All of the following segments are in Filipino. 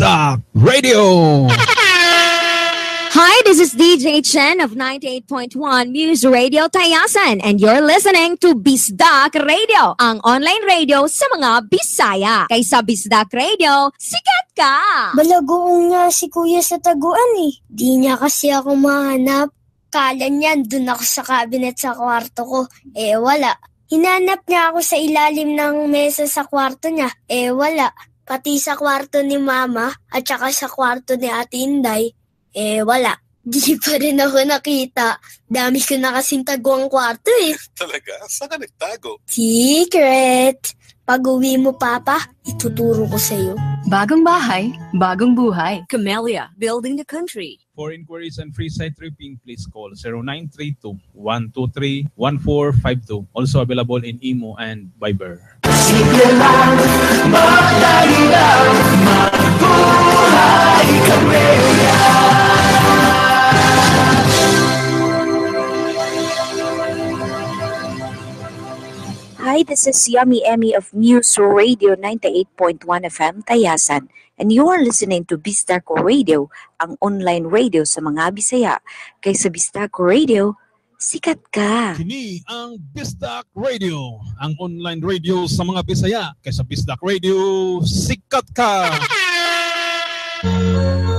Stock Radio. Hi, this is DJ Chen of 98.1 Muse Radio Tayasan and you're listening to Bisdak Radio, ang online radio sa mga Bisaya. Kay sa Bisdak Radio, sikat ka! Balagoong nga si Kuya sa taguan eh. Di niya kasi ako mahanap. Kala niya dun ako sa cabinet sa kwarto ko. Eh wala. Hinanap niya ako sa ilalim ng mesa sa kwarto niya. Eh wala. Pati sa kwarto ni Mama at saka sa kwarto ni atinday, eh wala. Di pa rin ako nakita. Dami ko na kasing tago ang kwarto eh. Talaga? Saan ka nagtago? Secret! Pag-uwi mo, Papa, ituturo ko sa iyo. Bagong bahay, bagong buhay. Camellia, building the country. For inquiries and free site tripping, please call 0932-123-1452. Also available in Imo and Viber. Secret magdalilaw, magbuhay kami. Hi, this is Yummy Emmy of News Radio 98.1 FM Tayasan and you are listening to Bistaco Radio, ang online radio sa mga Bisaya. Kaysa sa Bistaco Radio, sikat ka. Kini ang Bisdak Radio, ang online radio sa mga Bisaya. Kaysa Bisdak Radio, sikat ka!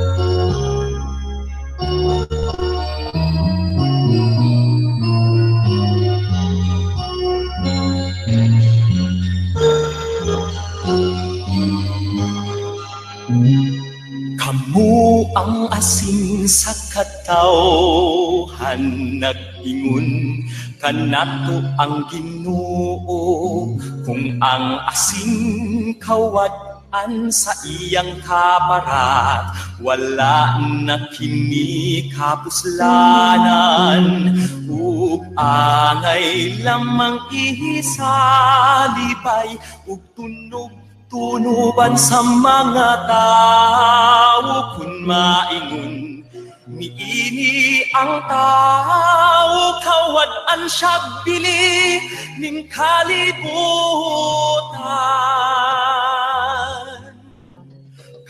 ang asin sa katauhan Nag-ingon kanato ang ginoo Kung ang asin kawad-an sa iyang kaparat Wala na kini kapuslanan Ug angay lamang ihisalipay Ug tunog Tunuban sa mga tao kun maingon Niini ang tao kawad ang siya bili ning kalibutan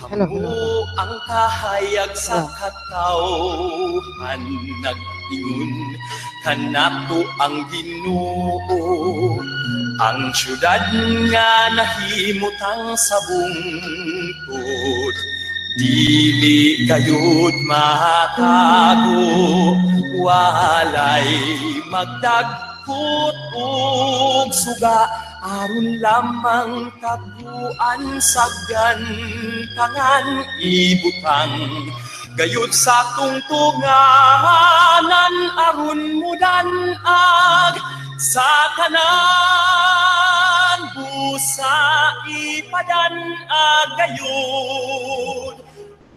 Kamu ang kahayag sa ah. katauhan nag-ingon Kanato ang ginoo Ang syudad nga nahimutang sa bungtod Dili kayo't makago Walay magdagkot o suga Aron lamang taguan sa gantangan ibutang Gayud sa tungtunganan arun mo danag sa tanan busa ipadanag gayud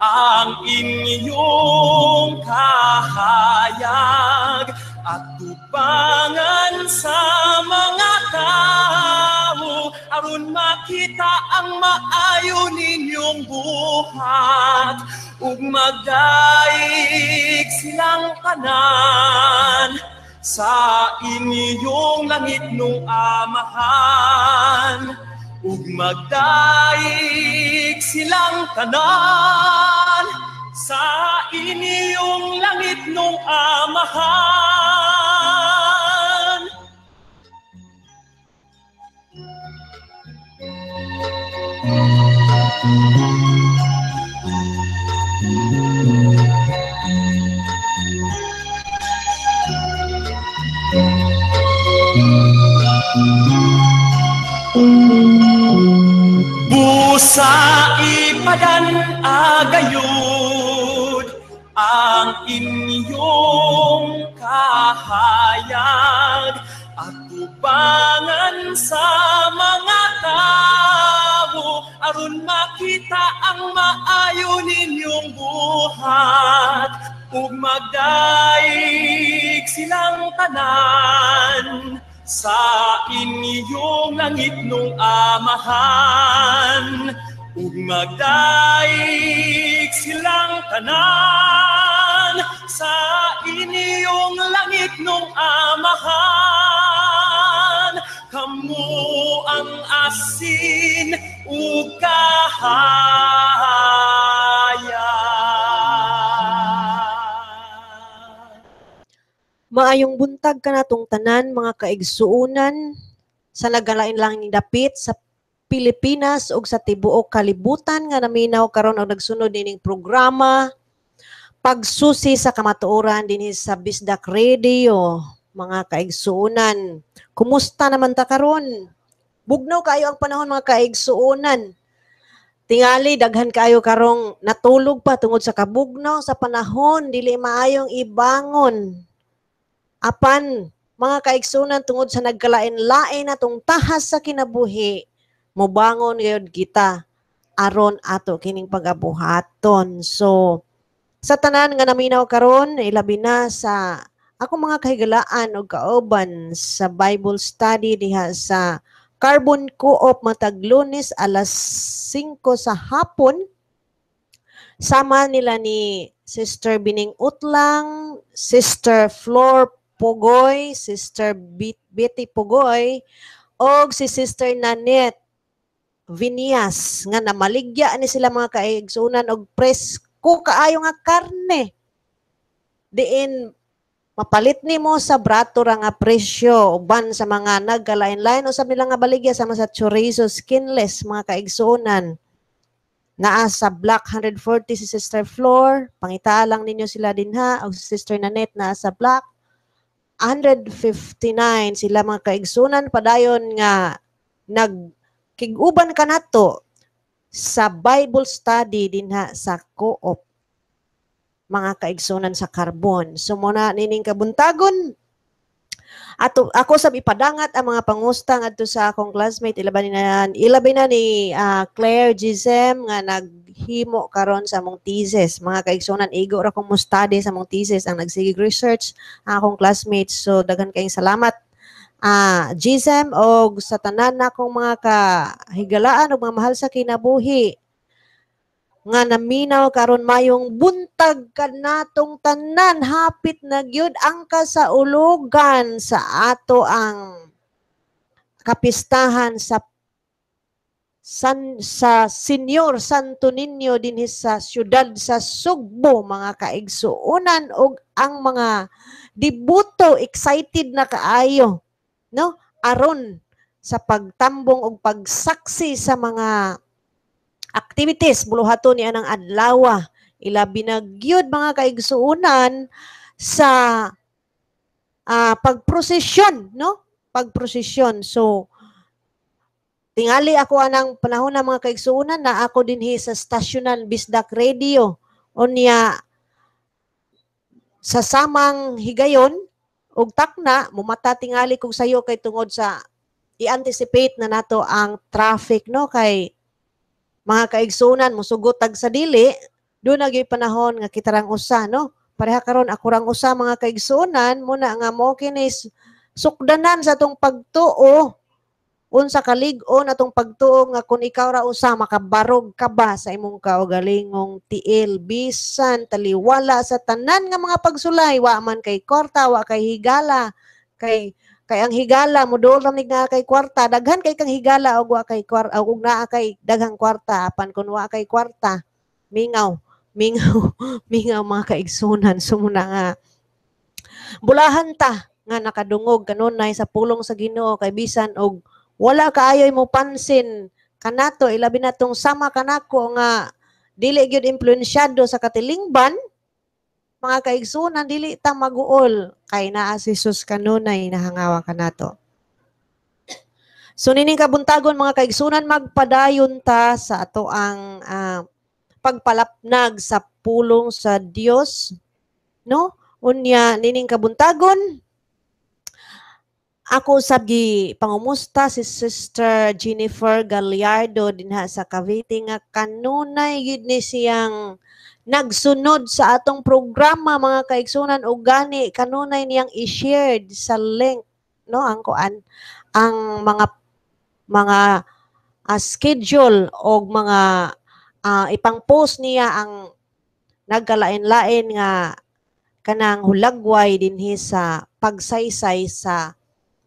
ang inyong kahayag at tubangan sa mga tao aron makita ang maayo ninyong buhat ug magdaig silang kanan sa inyong langit nung amahan ug magdaig silang tanan sa iniyong langit nung amahan. Thank you sa ipadan agayod ang inyong kahayag at tubangan sa mga tao aron makita ang maayo ninyong buhat ug magdaig silang tanan sa inyong langit nung amahan ug magdaig silang tanan sa inyong langit nung amahan Kamu ang asin ug Maayong buntag kanatong tanan mga kaigsuunan sa nagalain lang ni dapit sa Pilipinas ug sa tibuok kalibutan nga naminaw karon og nagsunod nining programa pagsusi sa kamatuoran dinhi sa Bisdak Radio mga kaigsuunan. Kumusta naman ta karon? Bugnaw kayo ang panahon mga kaigsuunan. Tingali daghan kayo karong natulog pa tungod sa kabugnaw sa panahon dili maayong ibangon apan mga kaigsunan tungod sa nagkalain-lain atong tahas sa kinabuhi mubangon gayud kita aron ato kining pagabuhaton so sa tanan nga naminaw karon ilabi na sa ako mga kahigalaan og kauban sa Bible study diha sa Carbon Co-op matag Lunes alas 5 sa hapon sama nila ni Sister Bining Utlang, Sister Flor Pugoy, Sister Betty Pugoy, o si Sister Nanette Vinias, nga namaligya ni sila mga kaigsunan og presko kaayo nga karne. Diin, mapalit nimo sa brato ra nga presyo ban sa mga nagkalain-lain usab nila nga baligya sama sa chorizo skinless mga kaigsuonan naa sa block 140 si Sister Floor pangita lang ninyo sila din ha. og si Sister Nanette naa sa block 159 sila mga kaigsunan padayon nga nagkiguban ka kanato sa Bible study dinha sa co-op mga kaigsunan sa karbon. So muna nining kabuntagon At ako sab ipadangat ang mga pangustang adto sa akong classmate ilaban na ilabi na ni uh, Claire Gisem nga nag himo karon sa mong thesis. Mga kaigsunan, igo ra kong study sa mong thesis ang nagsigi research ang akong classmates. So daghan kayong salamat ah GSM og sa tanan na akong mga kahigalaan og mga mahal sa kinabuhi nga naminaw karon mayong buntag kanatong tanan hapit na gyud ang kasaulugan sa ato ang kapistahan sa San, sa Senior Santo Niño din sa siyudad sa Sugbo mga kaigsuunan og ang mga dibuto excited na kaayo no aron sa pagtambong og pagsaksi sa mga activities buluhato ni anang adlaw ilabi na gyud mga kaigsuunan sa uh, pagprosesyon no pagprosesyon so Tingali ako anang panahon ng mga kaigsuunan na ako dinhi sa stasyonan Bisdak Radio o sa samang higayon ug takna mumata tingali kog sayo kay tungod sa i-anticipate na nato ang traffic no kay mga kaigsunan musugot tag sa dili do na gyud panahon nga kitarang usa no pareha karon ako rang usa mga kaigsunan muna nga mo kinis sukdanan sa tong pagtuo unsa kalig-on atong pagtuong nga kun ikaw ra usa makabarog ka ba sa imong kaugalingong tiil bisan taliwala sa tanan nga mga pagsulay wa man kay korta wa kay higala kay kay ang higala mo dool ramig kay kwarta daghan kay kang higala og wa kay kwarta og naa kay daghang kwarta apan kun wa kay kwarta mingaw mingaw mingaw mga kaigsunan sumuna nga bulahan ta nga nakadungog kanunay sa pulong sa Ginoo kay bisan og wala kaayoy mo pansin kanato ilabi na tong sama kanako nga dili gyud impluwensyado sa katilingban mga kaigsoonan dili ta maguol kay naa si Jesus kanunay nahangawa kanato. So nining kabuntagon mga kaigsoonan magpadayon ta sa ato ang uh, pagpalapnag sa pulong sa Dios no? Unya nining kabuntagon ako usab gi pangumusta si Sister Jennifer Galliardo dinha sa Cavite nga kanunay gid ni siyang nagsunod sa atong programa mga kaigsoonan og gani kanunay niyang i share sa link no ang kuan ang mga mga uh, schedule og mga uh, ah, ipang-post niya ang nagkalain-lain nga kanang hulagway dinhi sa pagsaysay sa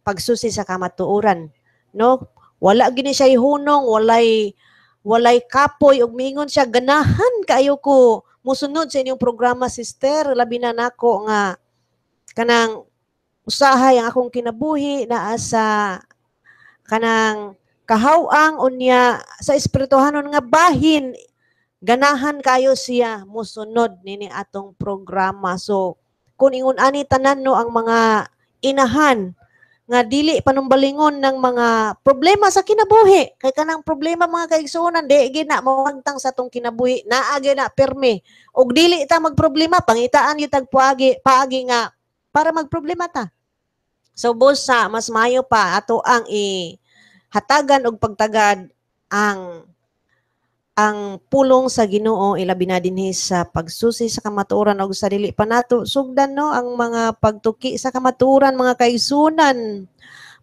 pagsusi sa kamatuoran. No? Wala gini siya hunong, walay walay kapoy ug mingon siya ganahan kaayo ko musunod sa inyong programa sister labi na nako nga kanang usahay ang akong kinabuhi naa sa kanang kahawang unya sa espirituhanon nga bahin ganahan kayo siya musunod nini atong programa so kun ingon ani tanan no ang mga inahan nga dili panumbalingon ng mga problema sa kinabuhi kay kanang problema mga kaigsuonan di gina mawagtang sa tong kinabuhi naa na permi og dili ita magproblema pangitaan yung tagpuagi paagi nga para magproblema ta so busa mas mayo pa ato ang i hatagan og pagtagad ang ang pulong sa Ginoo ilabi na dinhi sa pagsusi sa kamatuoran og sa dili pa nato sugdan no ang mga pagtuki sa kamatuoran mga kaisunan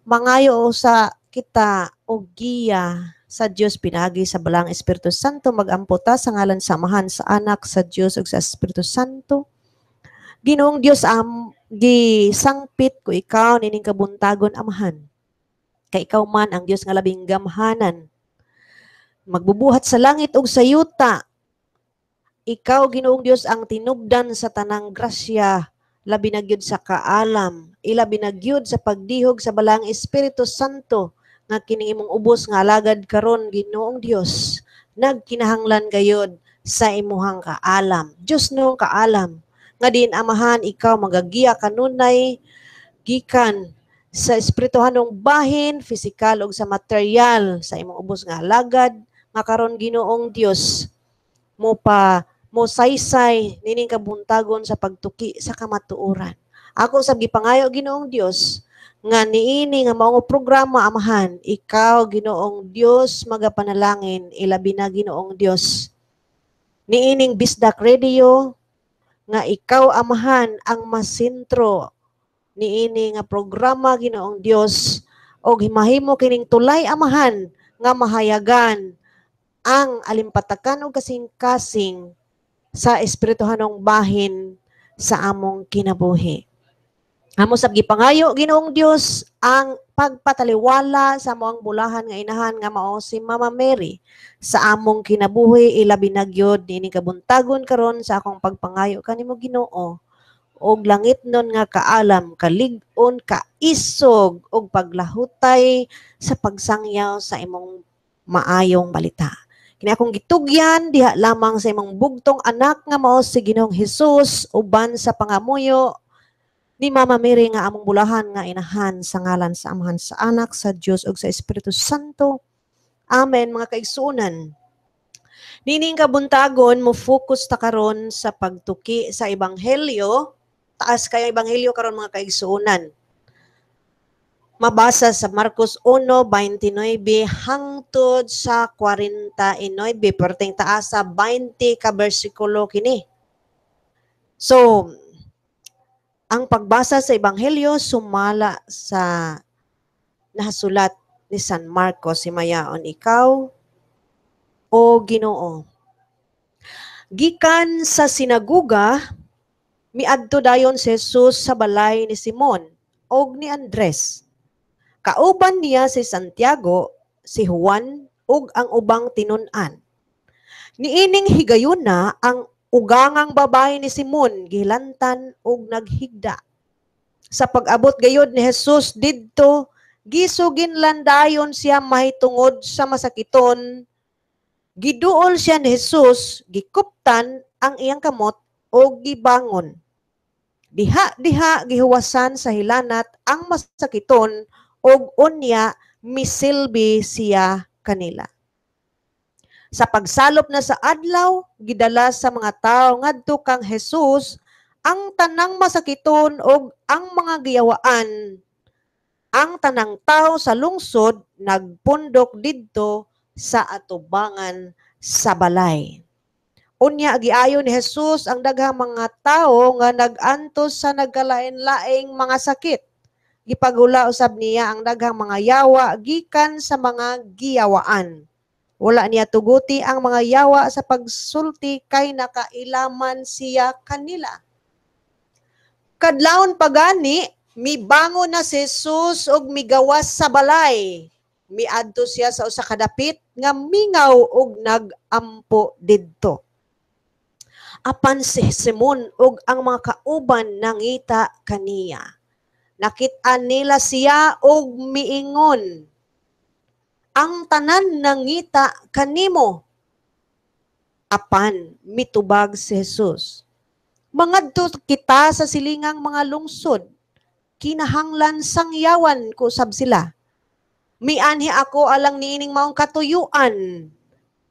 mangayo sa kita og giya sa Dios pinagi sa balang Espiritu Santo magamputa sa ngalan sa samahan sa anak sa Dios ug sa Espiritu Santo Ginoong Dios am gi sangpit ko ikaw nining kabuntagon amahan kay ikaw man ang Dios nga labing gamhanan magbubuhat sa langit ug sa yuta. Ikaw, Ginoong Diyos, ang tinubdan sa tanang grasya, labi na sa kaalam, ilabi na sa pagdihog sa balang Espiritu Santo nga kining imong ubos nga alagad karon Ginoong Diyos, Nagkinahanglan gayod sa imuhang kaalam. Dios no kaalam nga din amahan ikaw magagiya kanunay gikan sa espirituhanong bahin, pisikal ug sa material sa imong ubos nga alagad nga karon Ginoong Dios mo pa mo saysay nining kabuntagon sa pagtuki sa kamatuoran. Ako sa gipangayo Ginoong Dios nga niini nga maong programa amahan ikaw Ginoong Dios magapanalangin ilabi na Ginoong Dios niining Bisdak Radio nga ikaw amahan ang masintro niini nga programa Ginoong Dios og himahimo kining tulay amahan nga mahayagan ang alimpatakan o kasing-kasing sa espirituhanong bahin sa among kinabuhi. Amo sab gipangayo Ginoong Dios ang pagpataliwala sa among bulahan nga inahan nga mao si Mama Mary sa among kinabuhi ilabi na gyud dinhi kabuntagon karon sa akong pagpangayo kanimo Ginoo og langit nun nga kaalam kalig-on kaisog og paglahutay sa pagsangyaw sa imong maayong balita. Kini akong gitugyan diha lamang sa imong bugtong anak nga mao si Ginoong Hesus uban sa pangamuyo ni Mama Mary nga among bulahan nga inahan sa ngalan sa Amahan sa Anak sa Dios ug sa Espiritu Santo. Amen mga kaigsuonan. Dining kabuntagon mo focus ta karon sa pagtuki sa ebanghelyo. Taas kay ebanghelyo karon mga kaigsuonan mabasa sa Marcos 1:29 hangtod sa 49 perteng taas sa 20 ka bersikulo kini. So ang pagbasa sa ebanghelyo sumala sa nahasulat ni San Marcos himayaon ikaw o Ginoo. Gikan sa sinaguga miadto dayon si Jesus sa balay ni Simon og ni Andres Kauban niya si Santiago, si Juan, ug ang ubang tinunan. Niining higayon na ang ugangang babae ni Simon, gilantan ug naghigda. Sa pag-abot gayod ni Jesus didto, gisugin landayon siya mahitungod sa masakiton. Giduol siya ni Jesus, gikuptan ang iyang kamot o gibangon. Diha-diha gihuwasan sa hilanat ang masakiton, og unya misilbi siya kanila. Sa pagsalop na sa adlaw, gidala sa mga tao ngadto kang Hesus ang tanang masakiton og ang mga giyawaan. Ang tanang tao sa lungsod nagpundok didto sa atubangan sa balay. Unya giayon ni Hesus ang daghang mga tao nga nagantos sa nagkalain-laing mga sakit gipagula usab niya ang daghang mga yawa gikan sa mga giyawaan. Wala niya tuguti ang mga yawa sa pagsulti kay nakailaman siya kanila. Kadlawon pagani, mibango na si Jesus og migawas sa balay. Miadto siya sa usa ka dapit nga mingaw og nagampo didto. Apan si Simon og ang mga kauban nangita kaniya Nakitaan nila siya og miingon. Ang tanan nangita kanimo. Apan, mitubag si Jesus. Mangadto kita sa silingang mga lungsod. Kinahanglan sangyawan ko sab sila. Mianhi ako alang niining maong katuyuan.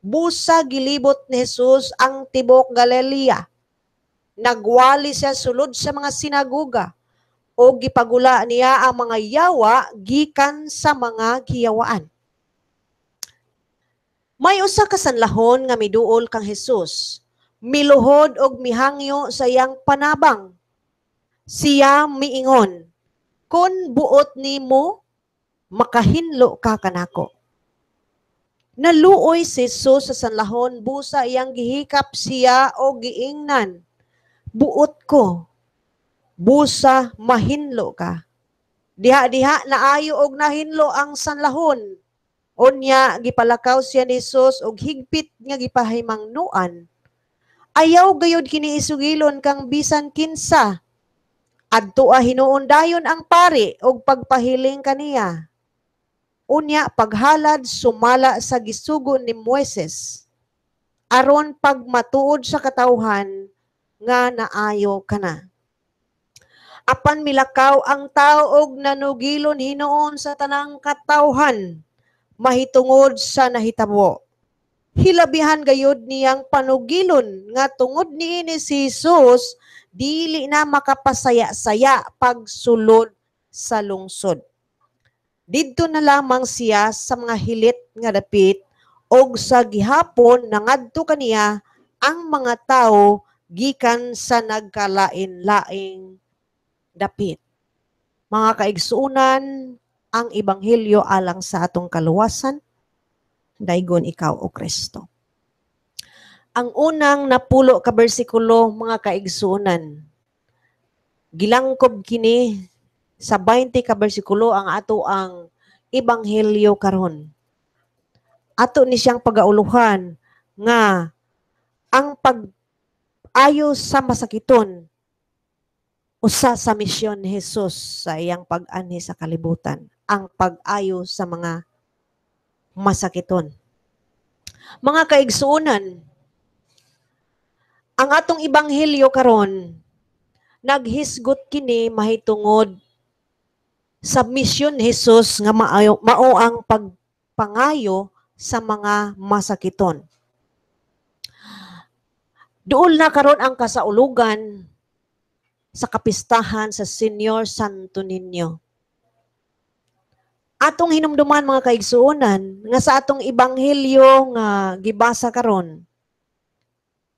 Busa gilibot ni Jesus ang tibok Galilea. Nagwali siya sulod sa mga sinaguga o gipagula niya ang mga yawa gikan sa mga giyawaan. May usa ka sanlahon nga miduol kang Hesus. Miluhod og mihangyo sa iyang panabang. Siya miingon, "Kun buot nimo, makahinlo ka kanako." Naluoy si Jesus sa sanlahon busa iyang gihikap siya o giingnan. Buot ko, busa mahinlo ka. Diha-diha naayo og nahinlo ang sanlahon. Unya gipalakaw siya ni Jesus og higpit nga gipahimangnuan. Ayaw gayud kini isugilon kang bisan kinsa. Adto a hinuon dayon ang pari og pagpahiling kaniya. Unya paghalad sumala sa gisugo ni Moises. Aron pagmatuod sa katawhan nga naayo kana apan milakaw ang tao og nanugilon noon sa tanang katawhan mahitungod sa nahitabo. Hilabihan gayud niyang panugilon nga tungod niini si Jesus dili na makapasaya-saya pagsulod sa lungsod. Didto na lamang siya sa mga hilit nga dapit og sa gihapon nangadto kaniya ang mga tao gikan sa nagkalain-laing dapit. Mga kaigsuunan, ang ebanghelyo alang sa atong kaluwasan, daigon ikaw o Kristo. Ang unang napulo ka bersikulo mga kaigsuunan. Gilangkob kini sa 20 ka bersikulo ang ato ang ebanghelyo karon. Ato ni siyang pagauluhan nga ang pag-ayo sa masakiton usa sa misyon ni Hesus sa iyang pag-ani sa kalibutan, ang pag-ayo sa mga masakiton. Mga kaigsuunan, ang atong ibanghilyo karon naghisgot kini mahitungod sa misyon ni Hesus nga maayo mao ang pagpangayo sa mga masakiton. Duol na karon ang kasaulugan sa kapistahan sa Senior Santo Niño. Atong hinumduman mga kaigsuonan nga sa atong ebanghelyo nga gibasa karon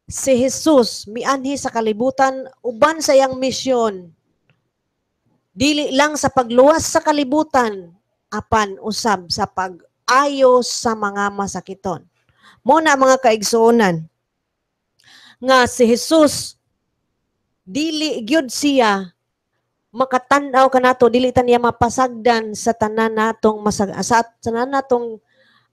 si Jesus mianhi sa kalibutan uban sa iyang misyon dili lang sa pagluwas sa kalibutan apan usab sa pag-ayo sa mga masakiton. Mo na mga kaigsuonan nga si Jesus dili gyud siya makatanaw kanato dili ta niya mapasagdan sa tanan natong masag sa tanan natong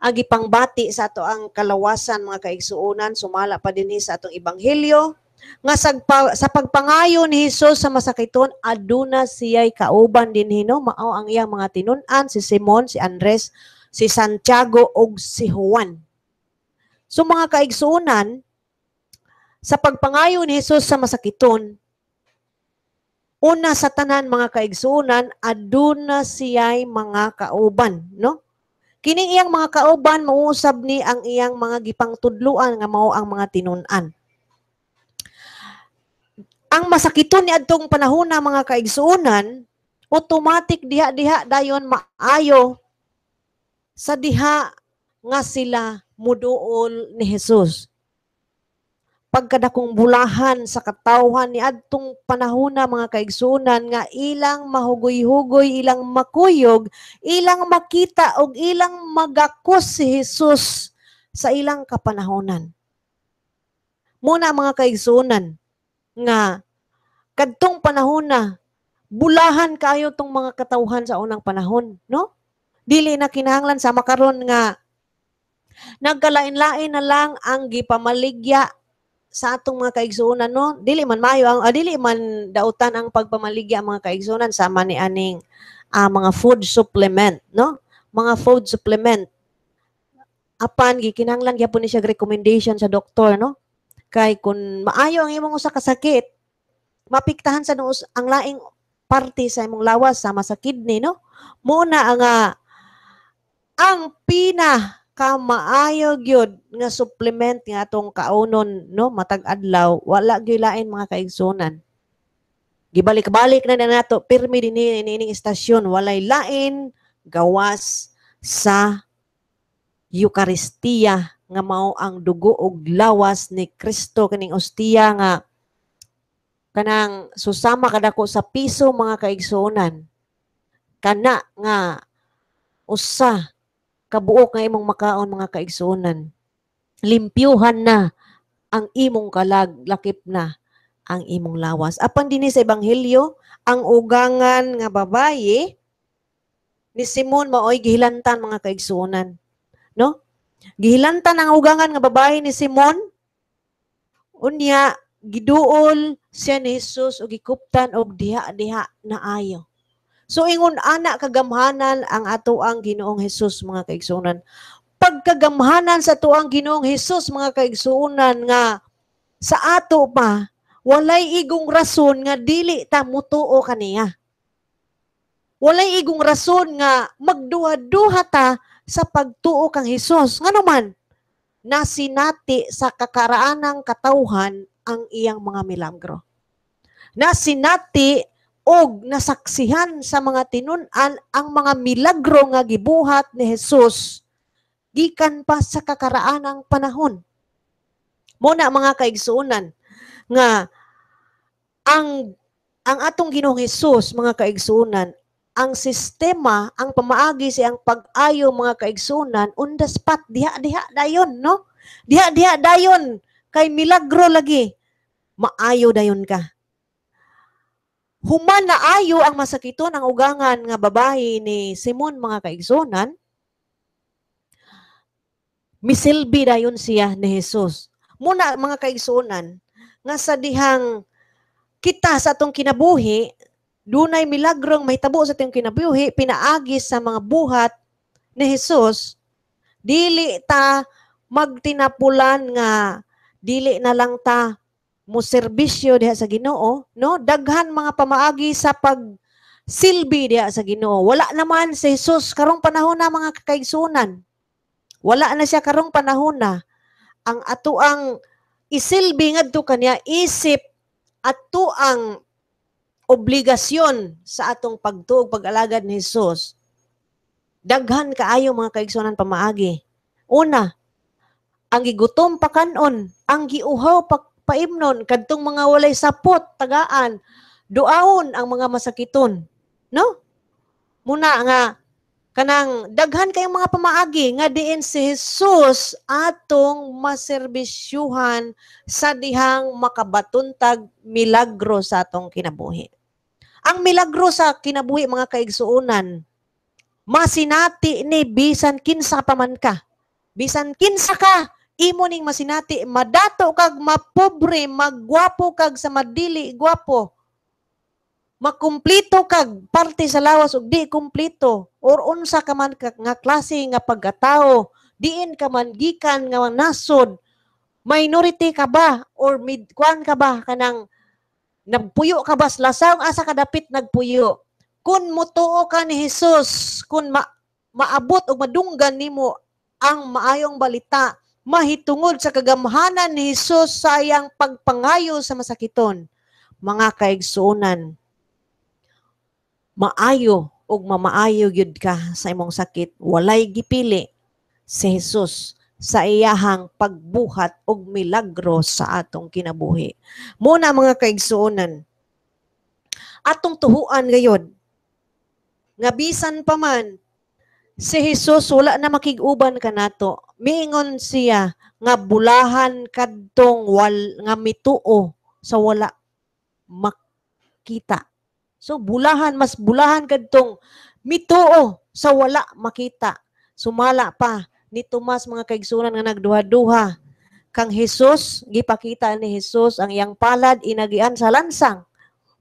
agi pangbati sa ato ang kalawasan mga kaigsuonan sumala pa dinhi sa atong ebanghelyo nga sagpa, sa pagpangayo ni Hesus sa masakiton aduna siyay kauban dinhi no mao ang iyang mga tinun-an si Simon si Andres si Santiago ug si Juan so mga kaigsuonan sa pagpangayo ni Hesus sa masakiton Una sa tanan mga kaigsuonan aduna siyay mga kauban, no? Kining iyang mga kauban mauusab ni ang iyang mga gipangtudluan nga mao ang mga tinun-an. Ang masakiton ni adtong panahon na mga kaigsuonan, automatic diha-diha dayon maayo sa diha nga sila muduol ni Jesus pagkadakong bulahan sa katawhan ni adtong panahon mga kaigsunan nga ilang mahugoy-hugoy, ilang makuyog, ilang makita og ilang magakos si Hesus sa ilang kapanahonan. Muna mga kaigsunan nga kadtong panahon bulahan kayo tong mga katawhan sa unang panahon, no? Dili na kinahanglan sa makaron nga nagkalain-lain na lang ang gipamaligya sa atong mga kaigsoonan no dili man mayo ang ah, dili man dautan ang pagpamaligya ang mga kaigsoonan sama ni aning ah, mga food supplement no mga food supplement apan gikinahanglan gyapon ni siya recommendation sa doktor no kay kun maayo ang imong usa ka sakit mapiktahan sa nuos ang laing parte sa imong lawas sama sa kidney no muna ang uh, ang pina ka maayo gyud nga supplement nga atong kaunon no matag adlaw wala gyud lain mga kaigsoonan gibalik-balik na na nato pirmi dinhi ining istasyon walay lain gawas sa Eucharistia nga mao ang dugo ug lawas ni Kristo kaning ostiya nga kanang susama kadako sa piso mga kaigsoonan kana nga usa kabuok nga imong makaon mga kaigsuonan. Limpyuhan na ang imong kalag, lakip na ang imong lawas. Apan dinhi sa ebanghelyo, ang ugangan nga babaye ni Simon maoy gihilantan mga kaigsuonan. No? Gihilantan ang ugangan nga babaye ni Simon. Unya giduol siya ni Jesus og gikuptan og diha-diha na ayo. So ingon ana kagamhanan ang atoang Ginoong Hesus mga kaigsuonan. Pagkagamhanan sa atoang Ginoong Hesus mga kaigsuonan nga sa ato pa walay igong rason nga dili ta mutuo kaniya. Walay igong rason nga magduha-duha ta sa pagtuo kang Hesus. Nga naman, nasinati sa kakaraanang katauhan ang iyang mga milagro. Nasinati og nasaksihan sa mga tinun-an ang mga milagro nga gibuhat ni Hesus gikan pa sa kakaraanang panahon. Mo na mga kaigsuonan nga ang ang atong Ginoong Hesus mga kaigsuonan ang sistema, ang pamaagi sa ang pag-ayo mga kaigsunan on the spot diha-diha dayon no? Diha-diha dayon kay milagro lagi. Maayo dayon ka Human na ayo ang masakiton ang ugangan nga babae ni Simon mga kaigsunan. Misilbi dayon siya ni Jesus. Muna mga kaigsunan nga sa dihang kita sa atong kinabuhi dunay milagrong mahitabo sa atong kinabuhi pinaagi sa mga buhat ni Jesus dili ta magtinapulan nga dili na lang ta muserbisyo serbisyo diha sa Ginoo, no? Daghan mga pamaagi sa pag silbi diha sa Ginoo. Wala naman si Jesus karong panahon na mga kakaigsunan. Wala na siya karong panahon na ang atuang isilbi ngadto kaniya isip ato obligasyon sa atong pagtuog pag-alagad ni Jesus. Daghan kaayo mga kaigsoonan pamaagi. Una, ang gigutom pa kanon, ang giuhaw pa paimnon kadtong mga walay sapot tagaan duaon ang mga masakiton no muna nga kanang daghan kayong mga pamaagi nga diin si Jesus atong maserbisyuhan sa dihang makabatuntag milagro sa atong kinabuhi. Ang milagro sa kinabuhi mga kaigsuunan masinati ni bisan kinsa pa man ka. Bisan kinsa ka imo ning masinati madato kag mapobre magwapo kag sa madili guapo makumplito kag parte sa lawas ug di kumplito or unsa ka man nga klase nga pagkatao diin ka man gikan nga nasod minority ka ba or mid kwan ka ba kanang nagpuyo ka ba lasang asa ka dapit nagpuyo kun motuo ka ni Hesus kun ma maabot og madunggan nimo ang maayong balita mahitungod sa kagamhanan ni Hesus sayang pagpangayo sa masakiton. Mga kaigsuonan, maayo o mamaayo gyud ka sa imong sakit. Walay gipili si Hesus sa iyahang pagbuhat og milagro sa atong kinabuhi. Muna mga kaigsuonan, atong tuhuan gayon nga bisan pa man si Hesus wala na makiguban kanato mingon siya nga bulahan kadtong wal nga mituo sa wala makita. So bulahan mas bulahan kadtong mituo sa wala makita. Sumala pa ni Tomas mga kaigsunan nga nagduha-duha kang Hesus gipakita ni Hesus ang iyang palad inagian sa lansang.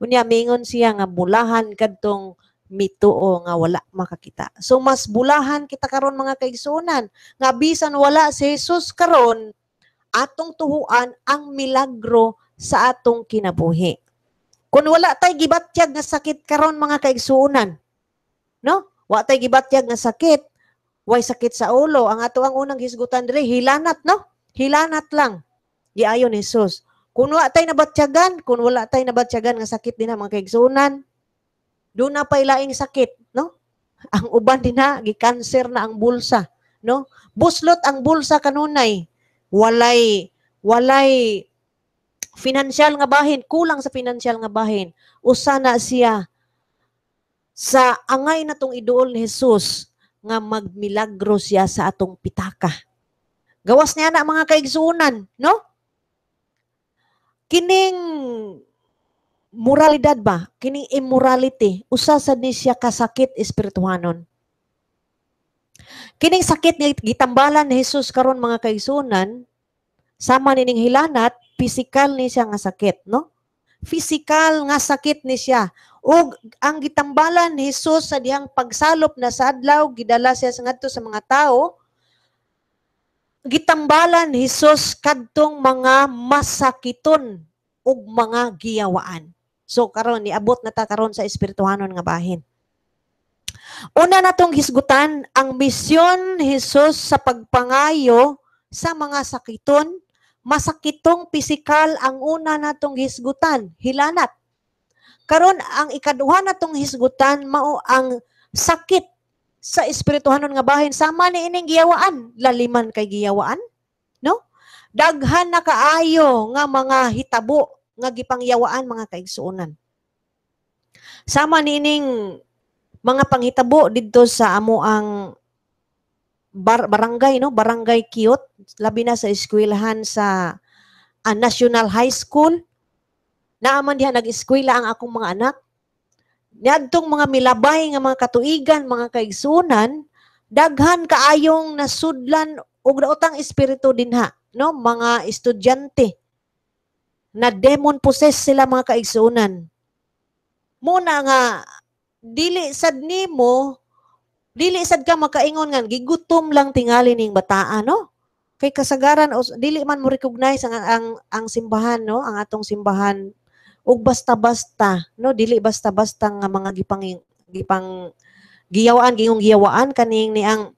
Unya mingon siya nga bulahan kadtong mituo nga wala makakita. So mas bulahan kita karon mga kaigsunan nga bisan wala si Jesus karon atong tuhuan ang milagro sa atong kinabuhi. Kung wala tay gibatyag nga sakit karon mga kaigsunan, no? Wa tay gibatyag nga sakit, way sakit sa ulo ang ato ang unang hisgutan diri hilanat no? Hilanat lang. Giayon ni Jesus. Kung wala tay nabatyagan, kung wala tay nabatyagan nga sakit din mga kaigsunan, doon na pay sakit, no? Ang uban din ha, gi-cancer na ang bulsa, no? Buslot ang bulsa kanunay. Walay walay financial nga bahin, kulang sa financial nga bahin. Usa na siya sa angay na tong iduol ni Jesus nga magmilagro siya sa atong pitaka. Gawas niya na mga kaigsuunan, no? Kining moralidad ba? Kining immorality, usa sad ni siya kasakit espirituhanon. Kining sakit ni gitambalan ni Hesus karon mga kaigsunan, sama nining hilanat, physical ni siya nga sakit, no? Physical nga sakit ni siya. Ug ang gitambalan ni Hesus sa dihang pagsalop na sa adlaw gidala siya sa ngadto sa mga tao, gitambalan ni Hesus kadtong mga masakiton ug mga giyawaan. So karon niabot na ta karon sa espirituhanon nga bahin. Una natong hisgutan ang misyon ni Hesus sa pagpangayo sa mga sakiton, masakitong pisikal ang una natong hisgutan, hilanat. Karon ang ikaduha natong hisgutan mao ang sakit sa espirituhanon nga bahin sama ni ining giyawaan, laliman kay giyawaan, no? Daghan na kaayo nga mga hitabo nga gipangyawaan mga kaigsuonan. Sama nining mga panghitabo didto sa amo ang bar- barangay no, barangay Kiot, labi na sa eskwelahan sa uh, National High School. Naaman diha nag-eskwela ang akong mga anak. Niadtong mga milabay nga mga katuigan, mga kaigsuonan, daghan kaayong nasudlan og nautang espiritu dinha no mga estudyante na demon possess sila mga kaigsunan. Muna nga, dili sad nimo, dili sad ka makaingon nga, gigutom lang tingali ning bataan, no? Kay kasagaran, os, dili man mo recognize ang, ang, ang simbahan, no? Ang atong simbahan. Ug basta-basta, no? Dili basta-basta nga mga gipang, gipang giyawaan, gingong giyawaan kaning ni ang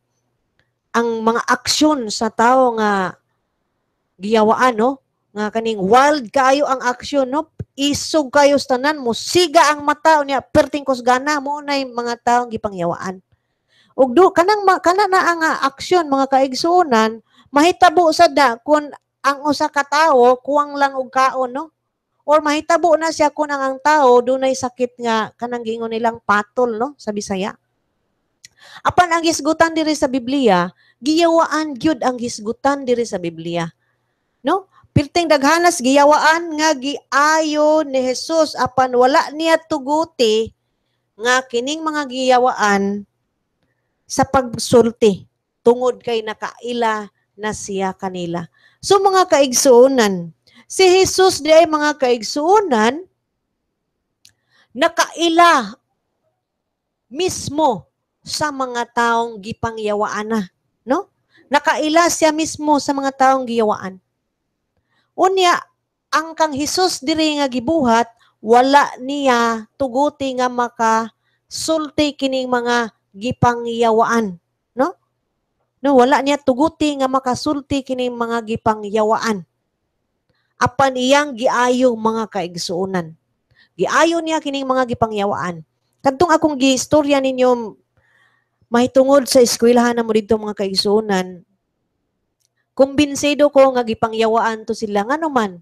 ang mga aksyon sa tao nga giyawaan, no? nga kaning wild kaayo ang aksyon no isog kayo sa tanan mo siga ang mata niya perting kusgana mo nay mga taong gipangyawaan ug do kanang kana na ang ah, aksyon mga kaigsuonan mahitabo sa da kun ang usa ka tawo kuwang lang og kaon no or mahitabo na siya kun ang ang tawo dunay sakit nga kanang gingon nilang patol no sa Bisaya apan ang gisgutan diri sa Biblia giyawaan gyud ang gisgutan diri sa Biblia no Pirting daghanas giyawaan nga giayo ni Hesus apan wala niya tuguti nga kining mga giyawaan sa pagsulti tungod kay nakaila na siya kanila. So mga kaigsuonan, si Jesus di ay mga kaigsuonan nakaila mismo sa mga taong gipangyawaan na, no? Nakaila siya mismo sa mga taong giyawaan. Unya, ang kang Hesus diri nga gibuhat, wala niya tuguti nga maka sulti kining mga gipangyawaan. No? No, wala niya tuguti nga makasulti kining mga gipangyawaan. Apan iyang giayo mga kaigsuunan. Giayo niya kining mga gipangyawaan. Kantong akong giistorya ninyo mahitungod sa eskwelahan na mo dito mga kaigsuunan, Kumbinsido ko nga gipangyawaan to sila nga naman.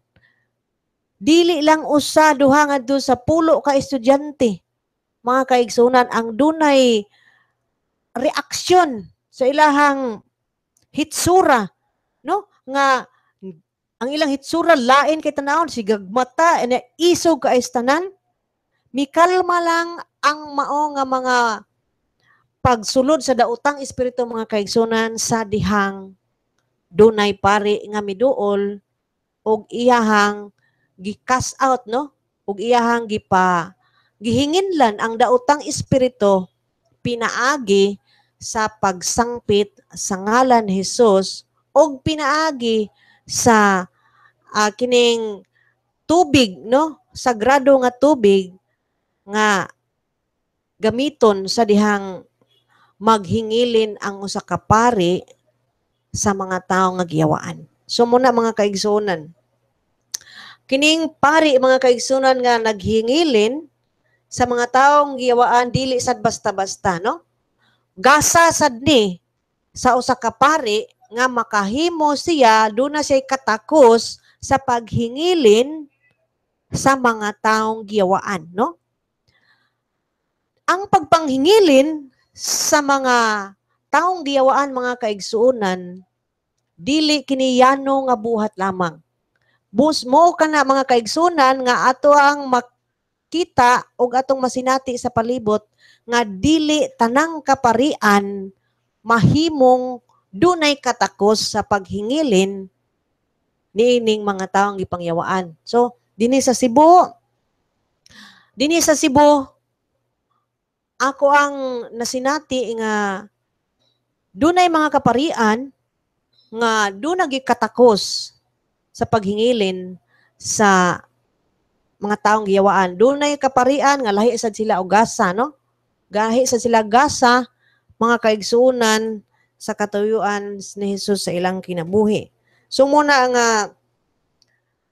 Dili lang usa duha nga do sa pulo ka estudyante. Mga kaigsoonan ang dunay reaksyon sa ilahang hitsura, no? Nga ang ilang hitsura lain kay tanawon si gagmata na isog ka istanan. Mikalma lang ang mao nga mga pagsulod sa dautang espiritu mga kaigsoonan sa dihang dunay pare nga miduol og iyahang gi-cast out no og iyahang gipa gihinginlan ang daotang espiritu pinaagi sa pagsangpit sa ngalan ni Hesus og pinaagi sa uh, kining tubig no sagrado nga tubig nga gamiton sa dihang maghingilin ang usa ka pare sa mga taong nagiyawaan. So muna mga kaigsoonan. Kining pari mga kaigsoonan nga naghingilin sa mga taong giyawaan dili sad basta-basta, no? Gasa sad ni sa usa ka pari nga makahimo siya do na siya katakos sa paghingilin sa mga taong giyawaan, no? Ang pagpanghingilin sa mga taong giyawaan mga kaigsuonan, dili kiniyano nga buhat lamang. Bus mo ka na mga kaigsunan nga ato ang makita o atong masinati sa palibot nga dili tanang kaparian mahimong dunay katakos sa paghingilin niining mga taong gipangyawaan. So, dini sa Cebu, dini sa Cebu, ako ang nasinati nga Dunay mga kaparian nga doon nagikatakos sa paghingilin sa mga taong giyawaan. Doon na kaparian nga lahi sad sila og gasa, no? Gahi sa sila gasa mga kaigsuonan sa katuyuan ni Hesus sa ilang kinabuhi. So muna nga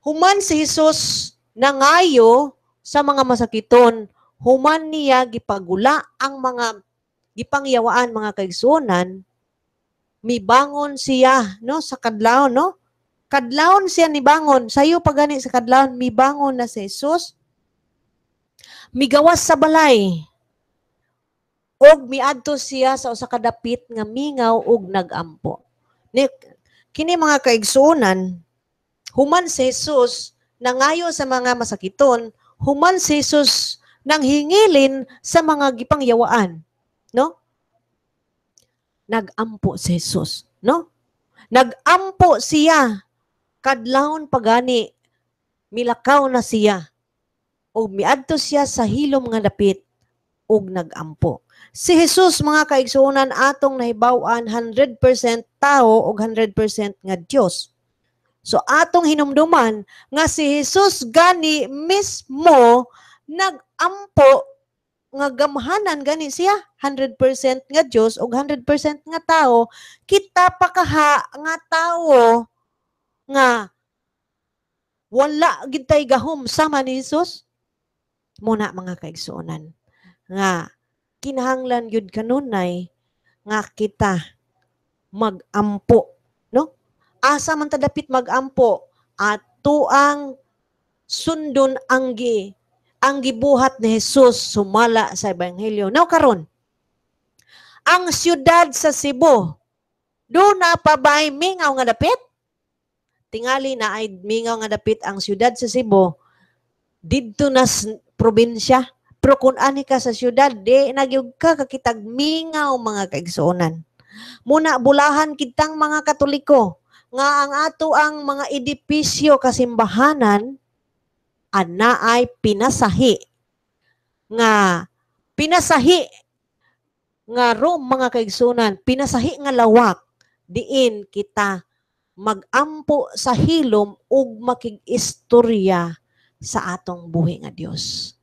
human si Hesus nangayo sa mga masakiton, human niya gipagula ang mga gipangyawaan mga kaigsuonan mibangon siya no sa kadlawon no kadlawon siya ni bangon sayo pagani sa kadlawon mibangon na si Jesus migawas sa balay og miadto siya sa usa ka dapit nga mingaw og nagampo ni kini mga kaigsuonan human si Jesus nangayo sa mga masakiton human si Jesus nang hingilin sa mga gipangyawaan no nagampo si Jesus, no? Nagampo siya kadlawon pagani milakaw na siya O miadto siya sa hilom nga dapit ug nagampo. Si Jesus mga kaigsuonan atong nahibaw-an 100% tao ug 100% nga Dios. So atong hinumduman nga si Jesus gani mismo nagampo nga gamhanan gani siya 100% nga Dios ug 100% nga tao kita pakaha nga tao nga wala gid tay gahom sama ni Hesus muna mga kaigsuonan nga kinahanglan yun kanunay nga kita magampo no asa man tadapit magampo at tuang sundon ang gi ang gibuhat ni Jesus sumala sa ebanghelyo. Now karon, ang siyudad sa Cebu, do na pa ba mingaw nga dapit? Tingali na ay mingaw nga dapit ang siyudad sa Cebu, didto na probinsya. Pero kung ani ka sa siyudad, di nagyug ka kakitag mingaw mga kaigsuonan. Muna bulahan kitang mga katoliko nga ang ato ang mga edipisyo kasimbahanan anaay ay pinasahi nga pinasahi nga ro mga kaigsunan pinasahi nga lawak diin kita magampo sa hilom ug makigistorya sa atong buhi nga Dios.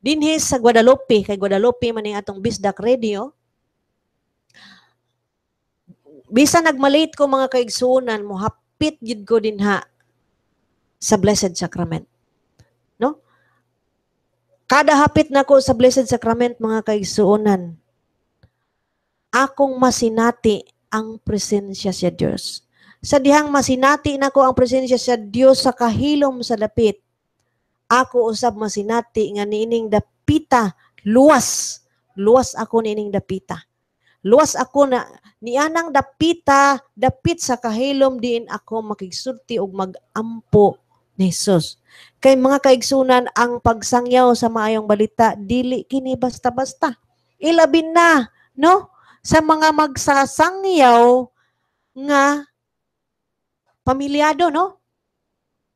Dinhi sa Guadalupe kay Guadalupe man maning atong Bisdak Radio Bisa nagmalate ko mga kaigsunan mo hapit gid ko dinha sa Blessed Sacrament. No? Kada hapit nako sa Blessed Sacrament, mga kaigsuonan, akong masinati ang presensya sa Dios. Sa dihang masinati nako ang presensya sa Dios sa kahilom sa dapit, ako usab masinati nga niining dapita luwas luwas ako niining dapita luwas ako na nianang dapita dapit sa kahilom diin ako makigsulti og magampo ni Jesus. Kay mga kaigsunan, ang pagsangyaw sa maayong balita, dili kini basta-basta. Ilabin na, no? Sa mga magsasangyaw nga pamilyado, no?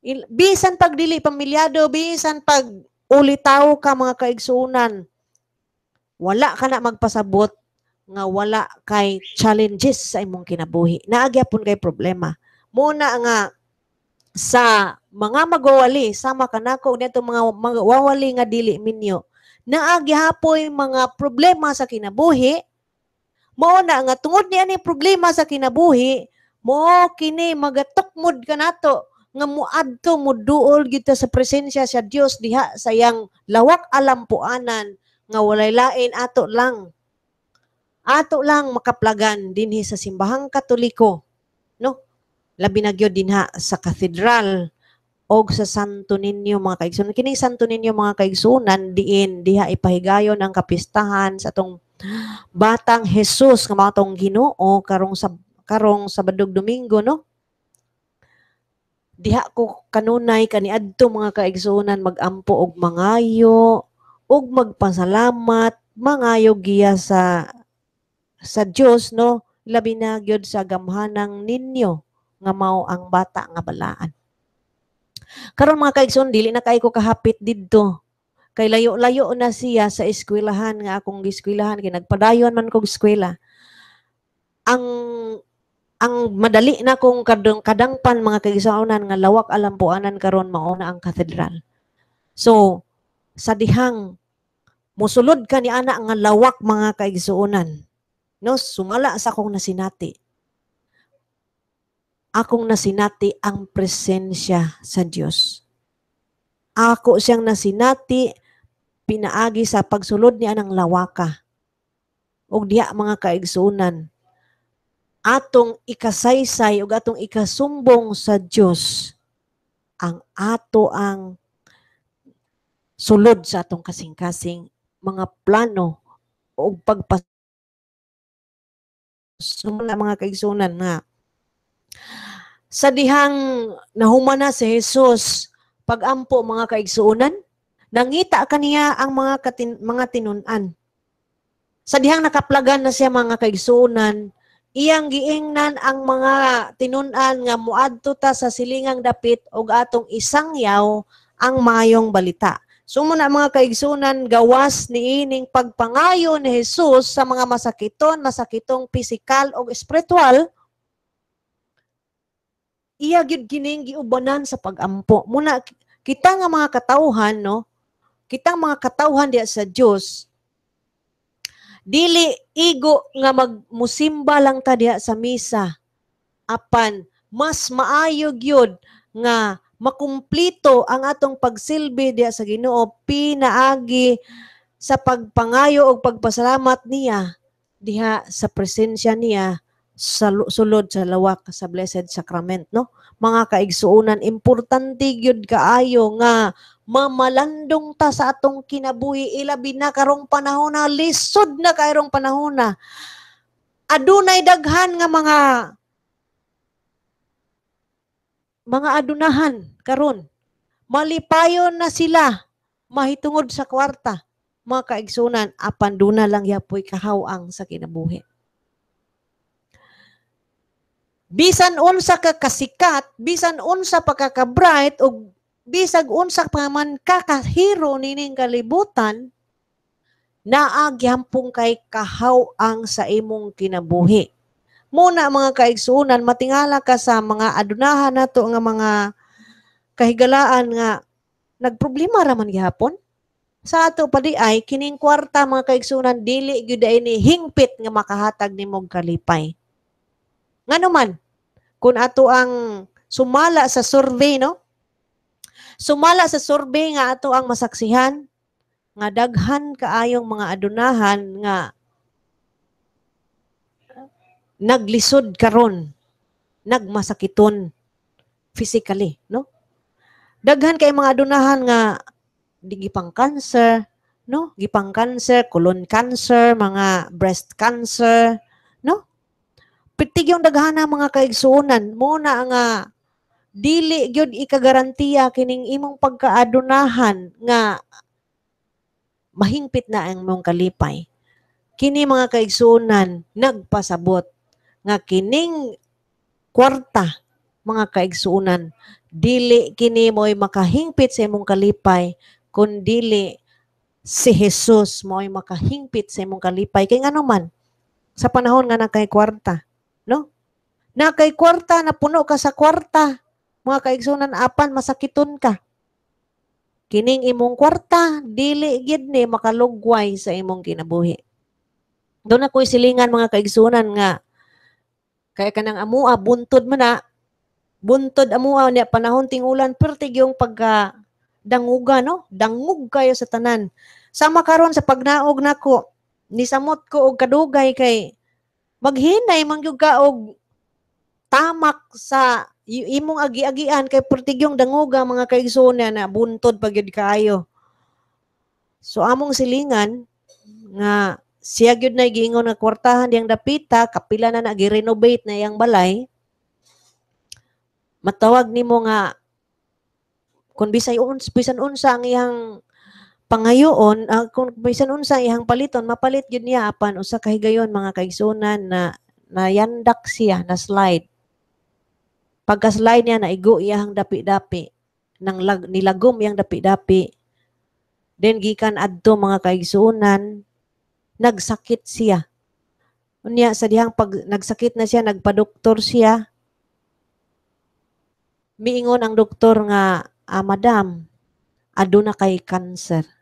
Il- bisan pag dili pamilyado, bisan pag ulitaw ka mga kaigsunan, wala ka na magpasabot nga wala kay challenges sa imong kinabuhi. Naagya pun kay problema. Muna nga sa mga magwawali sama kanako neto mga magwawali nga dili minyo na gihapoy mga problema sa kinabuhi mo na nga tungod ni ani problema sa kinabuhi mo kini magatukmod kanato nga muadto muduol kita sa presensya sa Dios diha sayang lawak alampuanan nga walay lain ato lang ato lang makaplagan dinhi sa simbahang katoliko labi na gyud dinha sa cathedral og sa Santo Ninyo mga kaigsunan kining Santo Ninyo mga kaigsoonan diin diha ipahigayon ang kapistahan sa atong batang Hesus nga matong Ginoo karong sa karong sa Sabadog Domingo no diha ko kanunay kani adto mga kaigsoonan magampo og mangayo og magpasalamat mangayo giya sa sa Dios no labi na gyud sa gamhanang ninyo nga mao ang bata nga balaan. Karon mga kaigsoon dili na kay ko kahapit didto. Kay layo-layo na siya sa eskwelahan nga akong giskwelahan kay nagpadayon man kog eskwela. Ang ang madali na kong kadang, kadangpan mga kagisaunan nga lawak alam po karon mao na ang katedral. So sa dihang mosulod ka ni ana nga lawak mga kaigsuonan no sumala sa akong nasinati akong nasinati ang presensya sa Diyos. Ako siyang nasinati, pinaagi sa pagsulod niya ng lawaka. O diya mga kaigsunan, atong ikasaysay o atong ikasumbong sa Diyos ang ato ang sulod sa atong kasing-kasing mga plano o pagpas so, mga kaigsunan na sa dihang nahumana si Jesus, pagampo mga kaigsuunan, nangita kaniya ang mga, katin, mga tinunan. Sa dihang nakaplagan na siya mga kaigsuunan, iyang giingnan ang mga tinunan nga muadto ta sa silingang dapit og atong isangyaw ang mayong balita. Sumo na mga kaigsunan gawas ni ining pagpangayo ni Jesus sa mga masakiton, masakitong pisikal o espiritual iya gyud kining giubanan sa pagampo. Muna kita nga mga katauhan no, kita mga katauhan diya sa Dios dili igo nga magmusimba lang ta diha sa misa apan mas maayo gyud nga makumplito ang atong pagsilbi diya sa Ginoo pinaagi sa pagpangayo og pagpasalamat niya diha sa presensya niya sa sulod sa lawak sa Blessed Sacrament no mga kaigsuonan importante gyud kaayo nga mamalandong ta sa atong kinabuhi ilabi na karong panahon na lisod na kayrong panahon na adunay daghan nga mga mga adunahan karon malipayon na sila mahitungod sa kwarta mga kaigsunan apan duna lang yapoy kahaw ang sa kinabuhi bisan unsa ka kasikat, bisan unsa pa ka bright o bisag unsa pa man ka kahiro nining kalibutan, naa gyampong kay kahaw ang sa imong kinabuhi. Muna mga kaigsuunan, matingala ka sa mga adunahan nato nga mga kahigalaan nga nagproblema raman gihapon. Sa ato pa di ay kining kwarta mga kaigsuunan dili gyud ni hingpit nga makahatag ni nimong kalipay. Nganuman, kung ato ang sumala sa survey, no? Sumala sa survey nga ato ang masaksihan, nga daghan kaayong mga adunahan nga naglisod karon nagmasakiton physically no daghan kay mga adunahan nga digipang cancer no gipang cancer colon cancer mga breast cancer Pitig yung daghana mga kaigsuonan mo na nga dili gyud ikagarantiya kining imong pagkaadunahan nga mahingpit na ang imong kalipay. Kini mga kaigsuonan nagpasabot nga kining kwarta mga kaigsuonan dili kini mo'y makahingpit sa imong kalipay kun dili si Jesus mo'y makahingpit sa imong kalipay kay nganuman sa panahon nga nakay kwarta No? Na kay kwarta, napuno ka sa kwarta. Mga kaigsunan, apan, masakiton ka. Kining imong kwarta, dili gid ni makalugway sa imong kinabuhi. Doon ko'y silingan mga kaigsunan nga, kaya kanang amua, buntod man na, buntod amua niya panahon tingulan, pertig yung pagka danguga, no? Dangug kayo sa tanan. Sama karon sa pagnaog nako, ni samot ko og kadugay kay maghinay mangyuga og tamak sa imong agi-agian kay pertigyong danguga mga kaigsoonan na buntod pa kayo. So among silingan nga siya gyud na giingon nga kwartahan diyang dapita kapila na nagirenovate na yang balay matawag nimo nga kung bisay unsa bisan unsa ang iyang pangayoon uh, kung bisan unsa ihang paliton mapalit gyud niya apan usa ka higayon mga kaigsunan na nayandak siya na slide pagka slide niya naigo iyang dapi-dapi nang lag, nilagom iyang dapi-dapi then gikan adto mga kaigsunan nagsakit siya unya sa dihang pag nagsakit na siya nagpadoktor siya miingon ang doktor nga ah, madam aduna kay cancer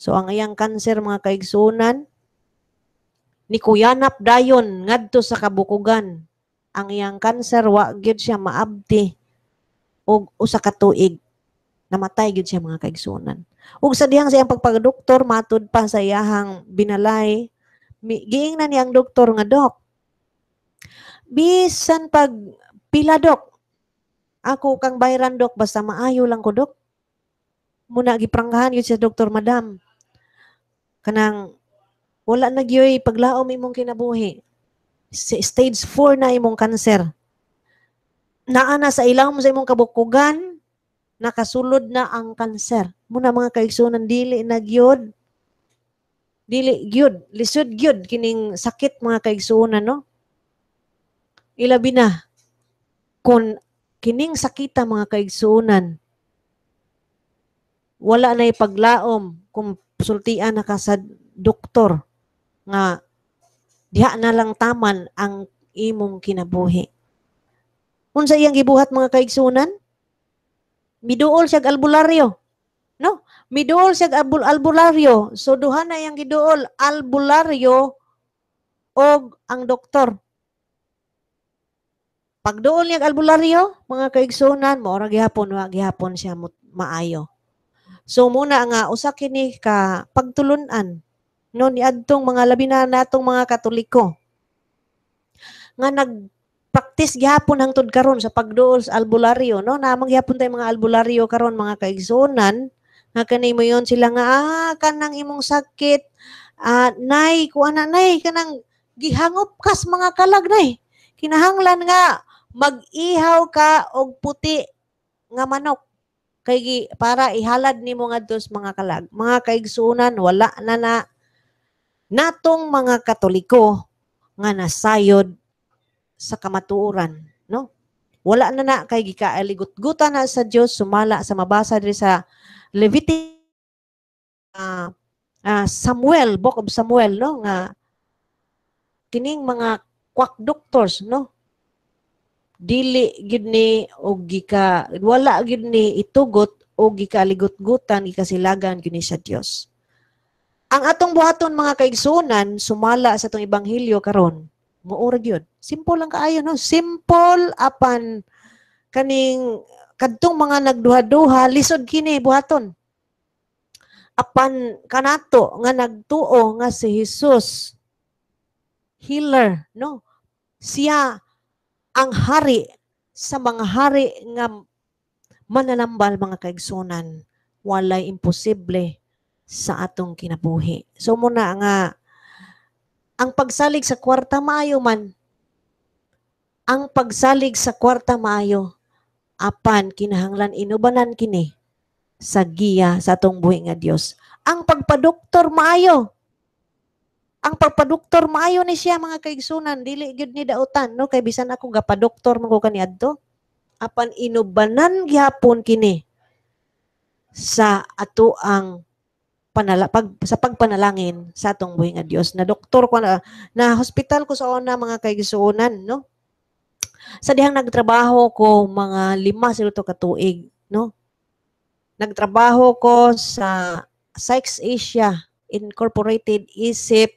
So ang iyang cancer mga kaigsunan ni kuyanap dayon ngadto sa kabukugan. Ang iyang cancer wa gyud siya maabti og usa ka tuig. Namatay gyud siya mga kaigsunan. Ug sa dihang siyang pagpagdoktor matud pa sa iyahang binalay giingnan niya ang doktor nga dok. Bisan pag pila dok ako kang bayran dok basta maayo lang ko dok muna gipranggahan yun sa Dr. Madam kanang wala na gyoy paglaom imong kinabuhi. sa stage 4 na imong cancer. Naa na sa ilang mo sa imong kabukugan nakasulod na ang cancer. Muna mga kaigsoonan dili na gyud dili gyud lisod gyud kining sakit mga kaigsoonan no. Ilabi na kun kining sakita mga kaigsoonan wala na paglaom kung sultian na ka sa doktor nga diha na lang taman ang imong kinabuhi. Unsa iyang gibuhat mga kaigsunan? Miduol siya albularyo. No? Miduol siya albul albularyo. So duha na iyang giduol albularyo og ang doktor. Pagduol niya albularyo, mga kaigsunan, mo ra gihapon wa gihapon siya maayo. So muna nga usa kini ka pagtulunan no ni adtong mga labi na natong mga Katoliko nga nag practice gihapon hangtod karon sa pagduol sa albularyo no namang gihapon tay mga albularyo karon mga kaigsoonan nga kanay mo yon sila nga ah, kanang imong sakit ah, nay kuan na nay kanang gihangop kas mga kalag nay kinahanglan nga mag-ihaw ka og puti nga manok kay para ihalad nimo ngadto sa mga kalag mga kaigsunan wala na na natong mga katoliko nga nasayod sa kamatuoran no wala na na kay gikaaligot-guta na sa Dios sumala sa mabasa diri sa Leviticus uh, uh, Samuel book of Samuel no nga kining mga quack doctors no dili gid ni og gika wala gid ni itugot og gikaligot-gutan gikasilagan gyud sa Dios. Ang atong buhaton mga kaigsoonan sumala sa atong ebanghelyo karon. Muura gyud. Simple lang kaayo no. Simple apan kaning kadtong mga nagduha-duha lisod kini buhaton. Apan kanato nga nagtuo nga si Hesus healer no. Siya ang hari sa mga hari nga mananambal mga kaigsunan walay imposible sa atong kinabuhi. So muna nga ang pagsalig sa kwarta maayo man ang pagsalig sa kwarta maayo apan kinahanglan inubanan kini sa giya sa atong buhi nga Dios. Ang pagpadoktor maayo ang pagpadoktor maayo ni siya mga kaigsunan dili gyud ni dautan no kay bisan ako ga padoktor man ko kaniadto apan inubanan gihapon kini sa ato ang panala pag, sa pagpanalangin sa atong buhing a Dios na doktor ko na, na hospital ko sa una mga kaigsunan no sa dihang nagtrabaho ko mga lima sila to katuig no nagtrabaho ko sa Sykes Asia Incorporated isip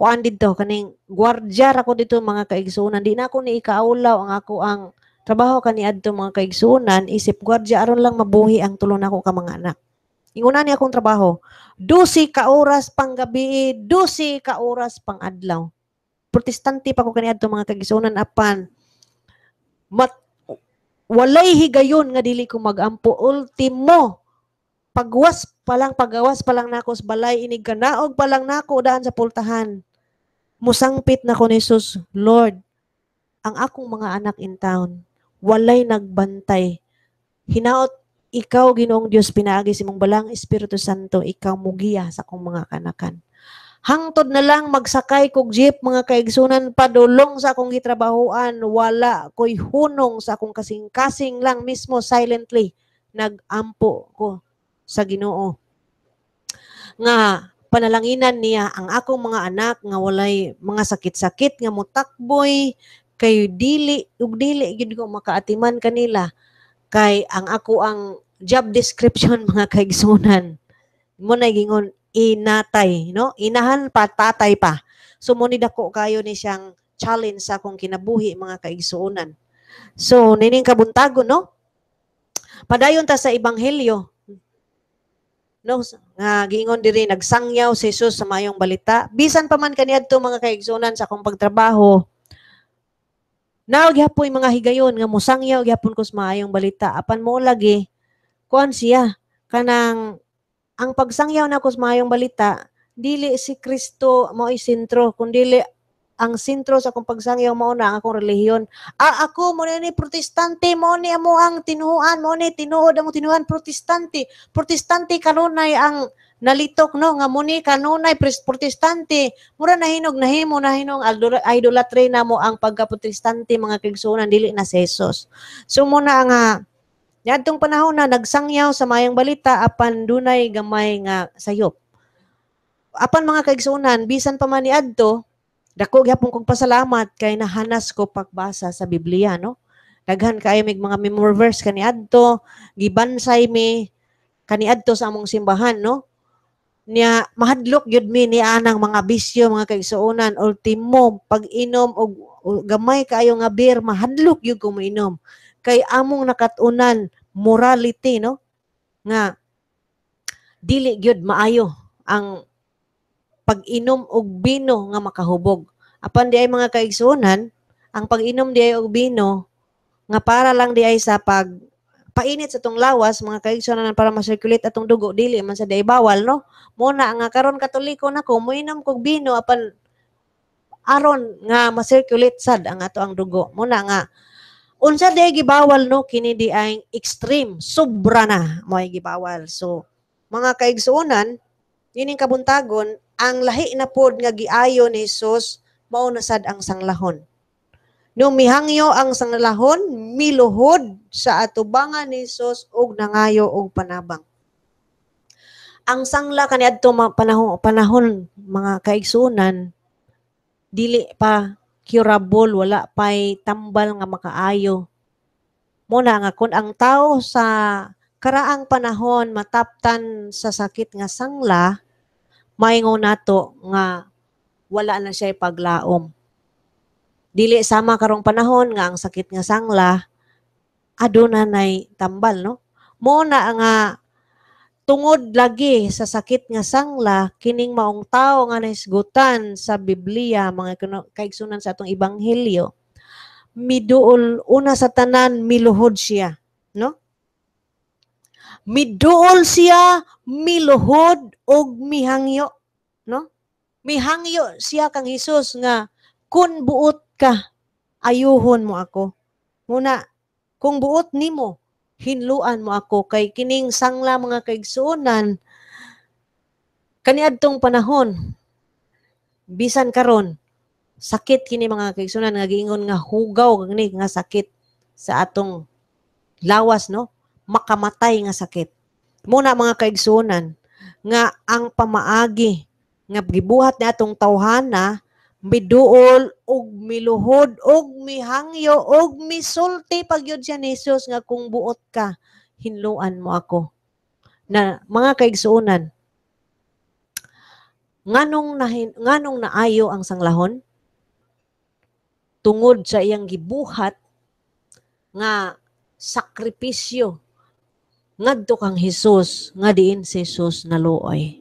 kuan dito kaning gwardiya ra ko dito mga kaigsoonan di na ako ni ikaulaw ang ako ang trabaho kani adto mga kaigsoonan isip gwardiya aron lang mabuhi ang tulong nako ka mga anak inguna ni akong trabaho 12 ka oras pang gabi 12 ka oras pang adlaw protestante pa ko kani adto mga kaigsoonan apan mat walay higayon nga dili ko magampo ultimo pagwas pa lang pagawas pa lang nako sa balay ini kanaog pa lang nako daan sa pultahan Musangpit na ko ni Jesus, Lord, ang akong mga anak in town, walay nagbantay. Hinaot ikaw Ginoong Diyos, pinaagi si mong balang Espiritu Santo ikaw mugiya sa akong mga kanakan hangtod na lang magsakay kog jeep mga kaigsunan padulong sa akong gitrabahoan wala koy hunong sa akong kasing-kasing lang mismo silently nagampo ko sa Ginoo nga panalanginan niya ang akong mga anak nga walay mga sakit-sakit nga mutakboy kay dili ug dili gyud ko makaatiman kanila kay ang ako ang job description mga kaigsunan mo na gingon inatay no inahan pa tatay pa so mo ni dako kayo ni siyang challenge sa akong kinabuhi mga kaigsunan so nining kabuntago no padayon ta sa ebanghelyo no nga giingon diri nagsangyaw si Jesus sa mayong balita bisan pa man kaniadto mga kaigsunan sa akong pagtrabaho Now gihapoy mga higayon nga mosangyaw gihapon ko sa maayong balita apan mo lagi kuan siya kanang ang pagsangyaw na ko sa maayong balita dili si Kristo mo sentro kundi ang sentro sa akong pagsangyaw mo na ang akong relihiyon. Ah, ako mo ni protestante mo ni amo ang tinuuan mo ni tinuod amo tinuuan protestante. Protestante kanunay ang nalitok no nga mo ni kanunay protestante mura nahinog nahimo nahinong idolatry na mo ang pagka-protestante mga kigsunan dili na si Jesus. So muna nga Yadtong panahon na nagsangyaw sa mayang balita apan dunay gamay nga sayop. Apan mga kaigsunan bisan pa man ni Adto, Dako gyapon kong pasalamat kay nahanas ko pagbasa sa Biblia no. Daghan kaayo mig mga memory verse kani adto gibansay mi kani adto sa among simbahan no. Niya mahadlok gyud mi ni anang mga bisyo, mga kaigsuonan, ultimo pag-inom og, gamay kayo nga beer, mahadlok gyud ko moinom. Kay among nakatunan morality no nga dili gyud maayo ang pag-inom og bino nga makahubog. Apan di ay mga kaigsuonan, ang pag-inom di ay og bino nga para lang di ay sa pag painit sa tong lawas mga kaigsuonan para ma-circulate atong dugo dili man sa day bawal no muna nga karon katoliko na ko moinom kog bino apan aron nga ma-circulate sad ang ato ang dugo muna nga unsa day gibawal no kini di ay extreme sobra na mo gibawal so mga kaigsuonan yun yung kabuntagon ang lahi na pod nga giayo ni Hesus mao na sad ang sanglahon. Nung mihangyo ang sanglahon, miluhod sa atubangan ni Hesus og nangayo og panabang. Ang sangla kaniadto panahon panahon mga kaigsunan dili pa curable, wala pa'y tambal nga makaayo. Muna nga, kun ang tao sa karaang panahon mataptan sa sakit nga sangla, maingon nato nga wala na siya paglaom. Dili sama karong panahon nga ang sakit nga sangla aduna nay tambal no. Mo na nga tungod lagi sa sakit nga sangla kining maong tawo nga naisgutan sa Biblia mga kaigsunan sa atong ebanghelyo miduol una sa tanan miluhod siya no miduol siya miluhod og mihangyo no mihangyo siya kang Hesus nga kun buot ka ayuhon mo ako muna kung buot nimo hinluan mo ako kay kining sangla mga kaigsuonan kaniadtong panahon bisan karon sakit kini mga kaigsuonan nga giingon nga hugaw kini nga sakit sa atong lawas no makamatay nga sakit. Muna mga kaigsunan, nga ang pamaagi nga gibuhat ni atong tawhana miduol og miluhod og mihangyo og misulti pagyud si ni Jesus nga kung buot ka hinluan mo ako na mga kaigsuonan nganong nahin, nganong naayo ang sanglahon tungod sa iyang gibuhat nga sakripisyo ngadto kang Hesus nga diin si Hesus naluoy.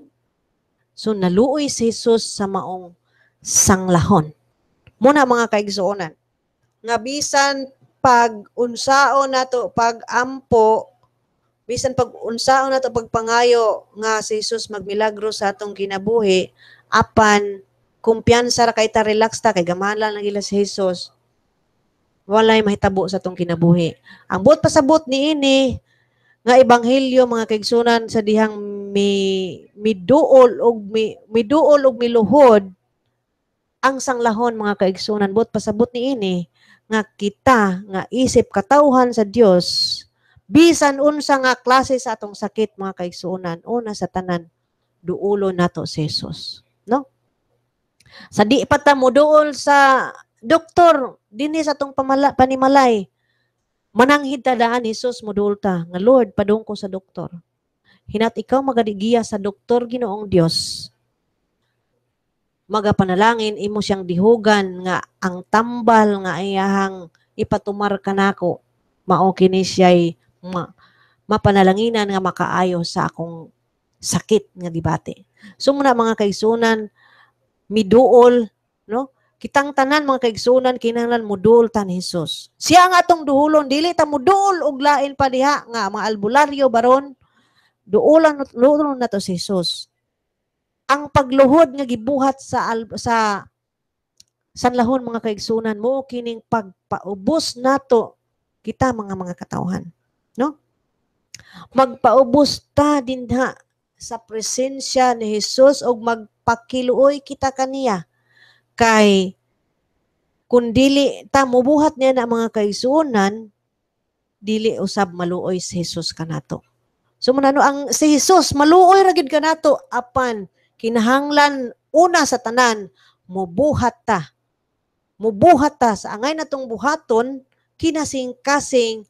So naluoy si Hesus sa maong sanglahon. Muna mga kaigsuonan. Nga bisan pag unsao nato pag ampo bisan pag unsaon nato pagpangayo nga si Hesus magmilagro sa atong kinabuhi apan kumpiyansa ra kay ta relax ta kay gamahan lang gila si Hesus walay mahitabo sa atong kinabuhi ang buot pasabot ni ini nga ebanghelyo mga kaigsunan sa dihang mi miduol og mi, miduol og miluhod ang sanglahon mga kaigsunan but pasabot ni ini nga kita nga isip katauhan sa Dios bisan unsa nga klase sa atong sakit mga kaigsunan una sa tanan duulo nato si Jesus no sa di pa ta mo duol sa doktor dinhi sa atong pamala, panimalay Manang tadaan ni Jesus modulta nga Lord padung ko sa doktor. Hinat ikaw magadigiya sa doktor Ginoong Diyos. Magapanalangin imo siyang dihugan nga ang tambal nga iyahang ipatumar kanako mao kini siya'y ma, mapanalanginan nga makaayo sa akong sakit nga dibate. So muna mga kaisunan, miduol no Kitang tanan mga kaigsunan kinahanglan mudul tan Hesus. Siya nga atong duholon dili ta mudul og lain pa diha nga mga albularyo baron duolan luoron nato si Hesus. Ang pagluhod nga gibuhat sa al, sa sanlahon mga kaigsunan mo kining pagpaubos nato kita mga mga katawhan, no? Magpaubos ta dinha sa presensya ni Hesus og magpakiluoy kita kaniya kay kundili ta mubuhat niya na mga kaigsuonan dili usab maluoy si Hesus kanato. So manano ang si Hesus maluoy ra gid kanato apan kinahanglan una sa tanan mubuhat ta. Mubuhat ta sa angay natong buhaton kinasing-kasing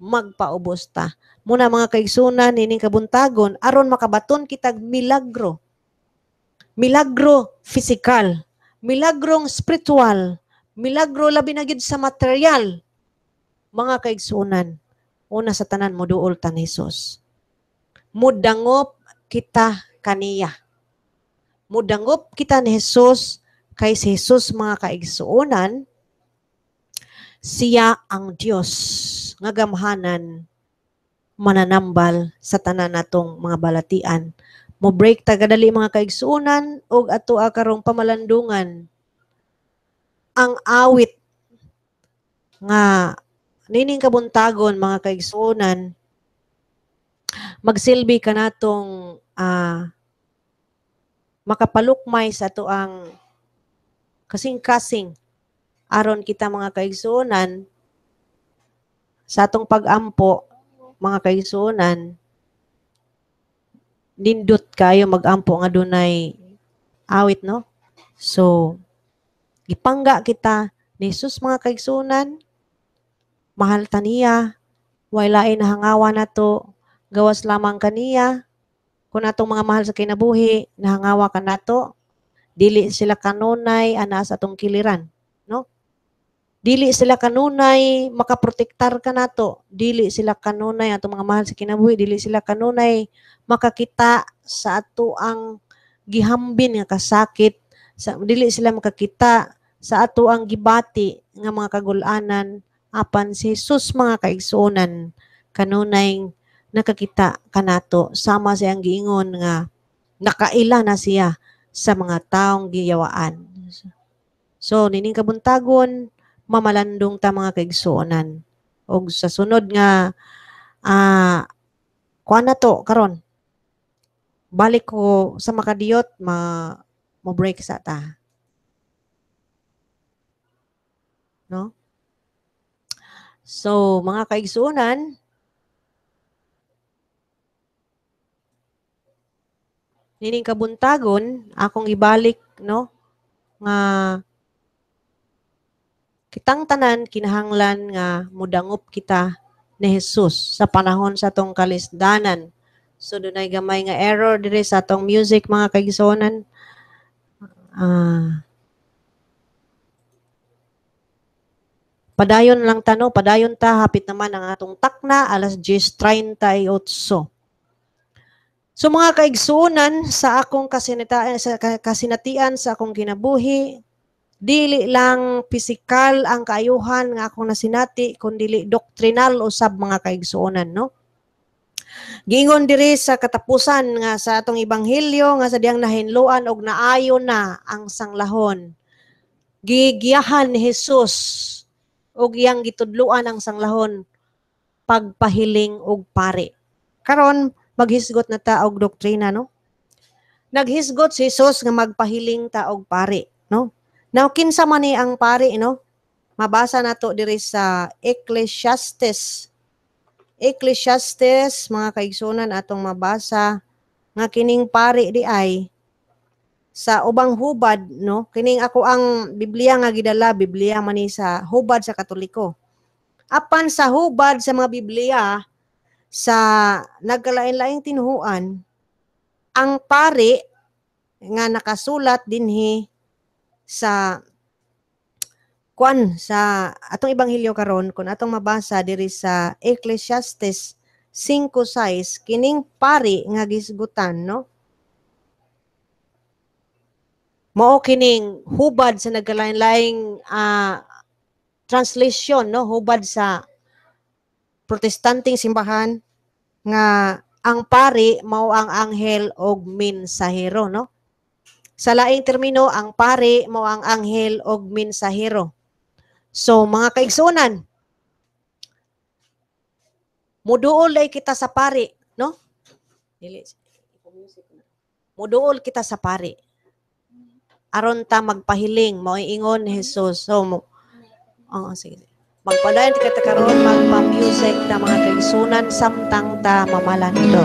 magpaubos ta. Muna mga kaigsunan ining kabuntagon aron makabaton kitag milagro. Milagro physical milagrong spiritual, milagro labi na sa material, mga kaigsunan, una sa tanan mo duol tan Hesus. Mudangop kita kaniya. Mudangop kita ni Hesus kay si Hesus mga kaigsuunan siya ang Dios nga gamhanan mananambal sa tanan natong mga balatian mo break tagadali mga kaigsuonan og ato karong pamalandungan. Ang awit nga nining kabuntagon mga kaigsuonan magsilbi kanatong uh, makapalukmay sa to ang kasing-kasing aron kita mga kaigsuonan sa atong pag-ampo mga kaigsuonan nindot kayo magampo nga dunay awit no so gipangga kita ni Jesus mga kaigsunan mahal ta niya way lain nahangawa nato gawas lamang kaniya kun atong mga mahal sa kinabuhi nahangawa ka nato dili sila kanunay ana sa atong kiliran Dili sila kanunay makaprotektar kanato, dili sila kanunay atong mga mahal sa kinabuhi, dili sila kanunay makakita sa ato ang gihambin nga kasakit, sa dili sila makakita sa ato ang gibati nga mga kagulanan apan si Jesus mga kaigsuonan kanunay nakakita kanato sama sa ang giingon nga nakaila na siya sa mga taong giyawaan. So, nining kabuntagon, mamalandong ta mga kaigsuonan. O sa sunod nga, uh, kuan na to karon balik ko sa makadiyot ma mo break sa ta no so mga kaigsuonan, nining kabuntagon akong ibalik no nga Kitang tanan kinahanglan nga mudangop kita ni Jesus sa panahon sa tong kalisdanan. So dunay gamay nga error diri sa tong music mga kaigsoonan. Ah, Padayon lang tano, padayon ta, hapit naman ang atong takna, alas 10.38. So mga kaigsoonan sa akong kasinatian, sa kasinatian, sa akong kinabuhi, dili lang pisikal ang kayuhan nga akong nasinati kundi doktrinal usab mga kaigsuonan no Gingon diri sa katapusan nga sa atong ebanghelyo nga sa diyang nahinluan og naayo na ang sanglahon. Gigiyahan ni Hesus og iyang gitudluan ang sanglahon pagpahiling og pare. Karon maghisgot na ta og doktrina no. Naghisgot si Hesus nga magpahiling ta og pare. Now, kinsa man ni ang pari, no? Mabasa na to diri sa Ecclesiastes. Ecclesiastes, mga kaigsunan, atong mabasa nga kining pari di ay sa ubang hubad, no? Kining ako ang Biblia nga gidala, Biblia man ni sa hubad sa Katoliko. Apan sa hubad sa mga Biblia, sa nagkalain-laing tinuhuan, ang pari nga nakasulat dinhi sa kuan sa atong ebanghelyo karon kun atong mabasa diri sa Ecclesiastes 5:6 kining pari nga gisgutan no mao kining hubad sa nagkalain-laing uh, ah, translation no hubad sa protestanting simbahan nga ang pari mao ang anghel og mensahero no sa laing termino, ang pare mo ang anghel og mensahero. So, mga kaigsunan, muduol ay kita sa pare, no? Muduol kita sa pare. Aron ta magpahiling, mo ingon Jesus. So, mo, oh, sige. Magpadayon kita karon magpa-music ta mga kaigsunan samtang ta mamalan ito.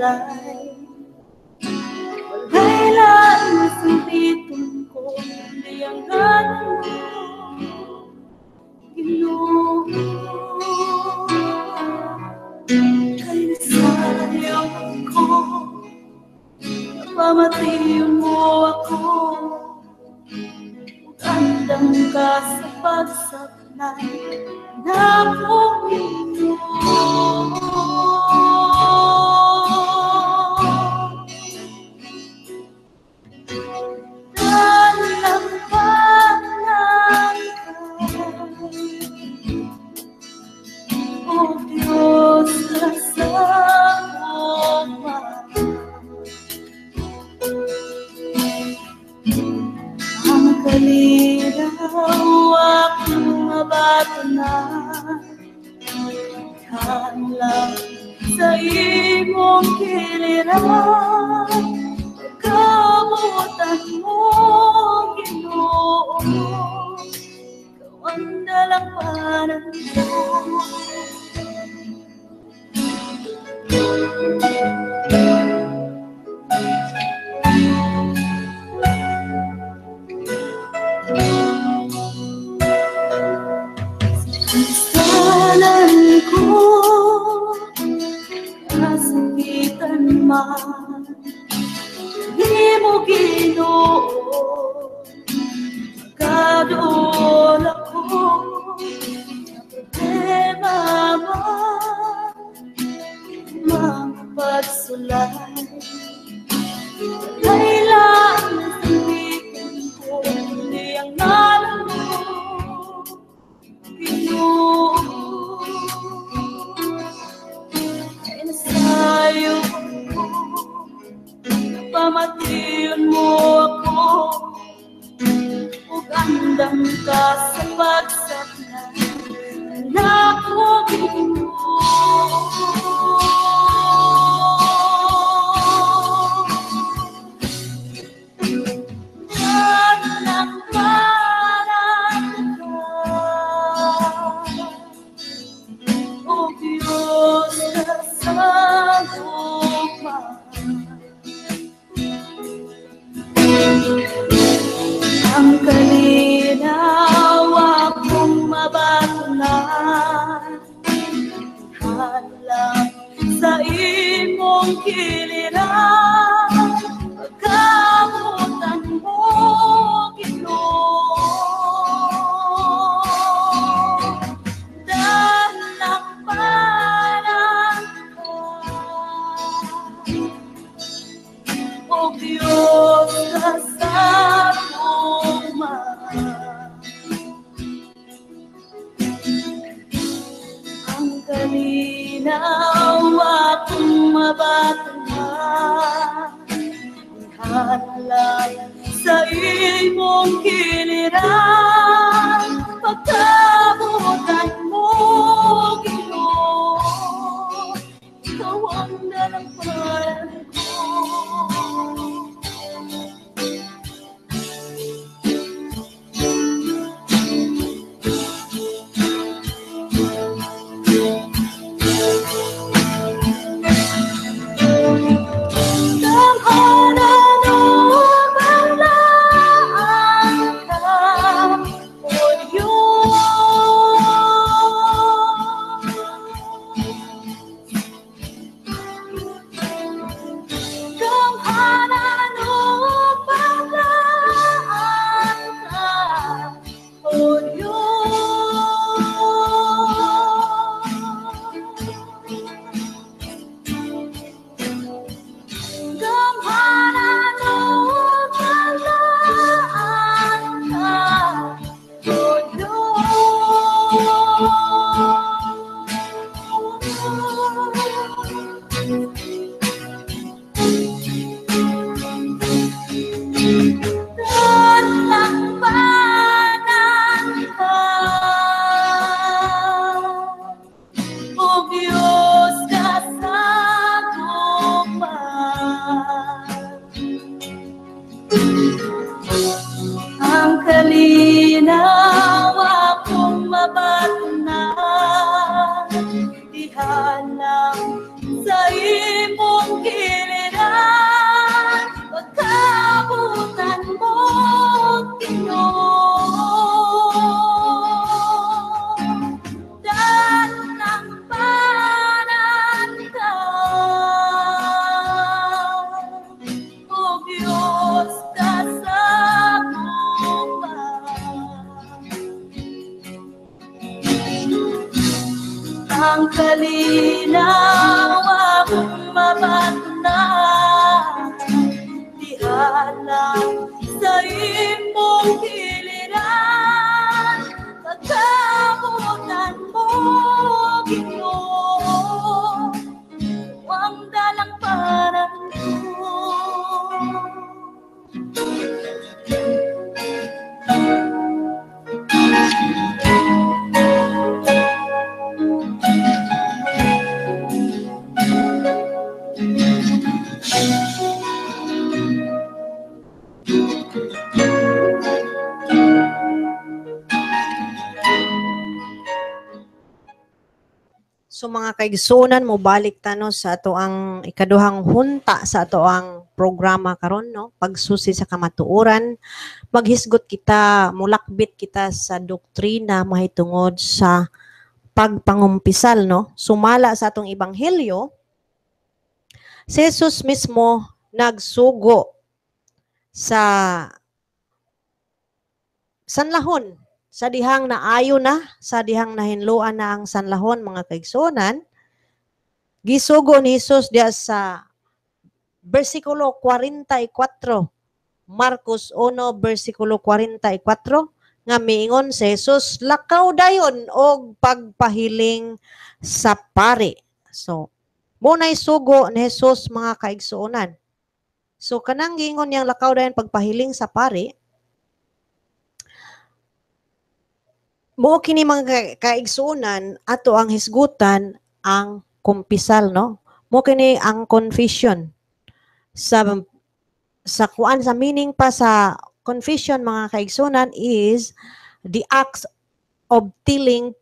life. Kailan masambitin ko hindi ang gano'n mo, Ginoo. Kalisaya ko, mamatiyo mo ako, Magandang ka sa pagsaknay na puminom. hawak mga bata na Hanlang sa imong kiliran Pagkabutan mo, Ginoo Kawan na lang panangyong Thank you. naman Di mo ginoo Kadoon ako Problema mo Mga pagsulay Kailan ko Hindi ang nalang pamatiyon mo ako Ug andam ka sa pagsakna na ko ginoo Linaw akong mabay So mga kaigsunan mo balik tano sa ato ang ikaduhang hunta sa ato ang programa karon no pagsusi sa kamatuoran maghisgot kita mulakbit kita sa doktrina mahitungod sa pagpangumpisal no sumala sa atong ebanghelyo si Jesus mismo nagsugo sa sanlahon sa dihang naayo na, sa dihang nahinluan na ang sanlahon mga kaigsunan, gisugo ni Jesus diya sa versikulo 44, Marcos 1, versikulo 44, nga miingon si Jesus, lakaw dayon og pagpahiling sa pari. So, muna'y sugo ni Jesus mga kaigsuunan. So, kanang gingon niyang lakaw dayon pagpahiling sa pari, Mo kini mga kaigsunan ato ang hisgutan ang kumpisal no. Mo kini ang confession sa sa kuan sa meaning pa sa confession mga kaigsunan is the acts of telling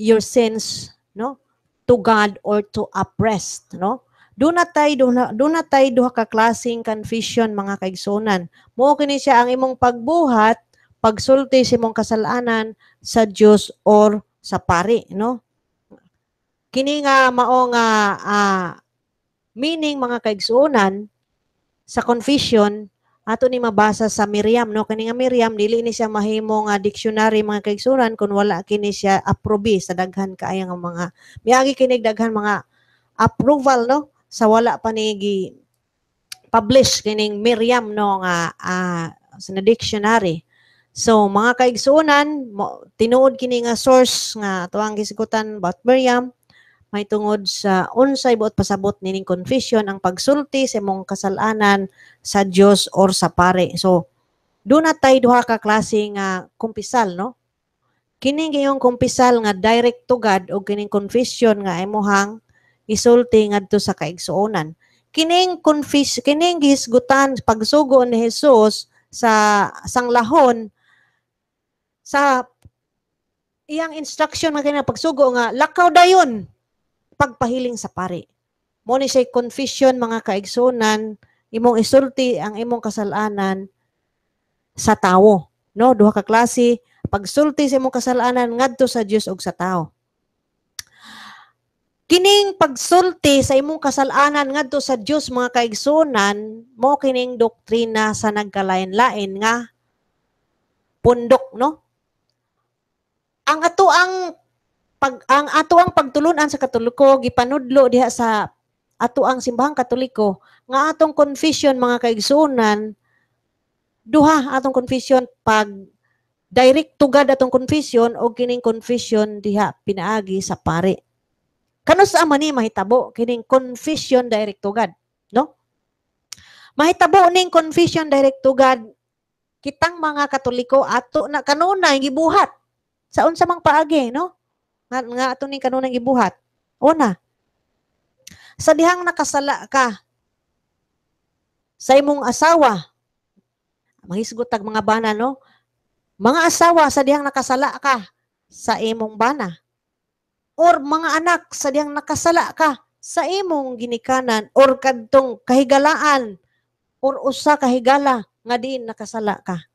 your sins no to God or to oppressed no do na tay do na, do na tay duha ka klaseng confession mga kaigsunan mo kini siya ang imong pagbuhat pagsulti sa imong kasalanan sa Dios or sa pari, no? Kini nga mao nga uh, meaning mga kaigsuonan sa confession ato ni mabasa sa Miriam no kani nga Miriam dili ni siya mahimo nga dictionary mga kaigsuonan kun wala kini siya aprobi sa daghan kaayo nga mga miagi kini daghan mga approval no sa wala pa ni gi publish kining Miriam no nga uh, sa dictionary So mga kaigsuonan, tinuod kini nga source nga tuang gisigutan about Miriam, may tungod sa unsay buot pasabot nining confession ang pagsulti sa mong kasalanan sa Dios or sa pare. So do na tay duha ka klase nga kumpisal no? Kini gayong kumpisal nga direct to God o kining confession nga imong isulti ngadto sa kaigsuonan. Kining confess kining gisgutan pagsugo ni Hesus sa sanglahon sa iyang instruction nga kina pagsugo nga lakaw da dayon pagpahiling sa pari. Mo ni say confession mga kaigsunan, imong isulti ang imong kasalanan sa tawo, no? Duha ka klase pagsulti sa imong kasalanan ngadto sa Dios ug sa tao. Kining pagsulti sa imong kasalanan ngadto sa Dios mga kaigsunan, mo kining doktrina sa nagkalain-lain nga pundok, no? ang ato ang pag ang ato ang pagtulunan sa katoliko gipanudlo diha sa ato ang simbahang katoliko nga atong confession mga kaigsuonan duha atong confession pag direct tugad atong confession o kining confession diha pinaagi sa pare kano sa ni mahitabo kining confession direct tugad no mahitabo ning confession direct tugad kitang mga katoliko ato na kanunay gibuhat sa unsa mang paagi, no? Nga, nga ato ning kanunang ibuhat. Una, sa dihang nakasala ka sa imong asawa, mahisgot tag mga bana, no? Mga asawa sa dihang nakasala ka sa imong bana or mga anak sa dihang nakasala ka sa imong ginikanan or kadtong kahigalaan or usa kahigala nga diin nakasala ka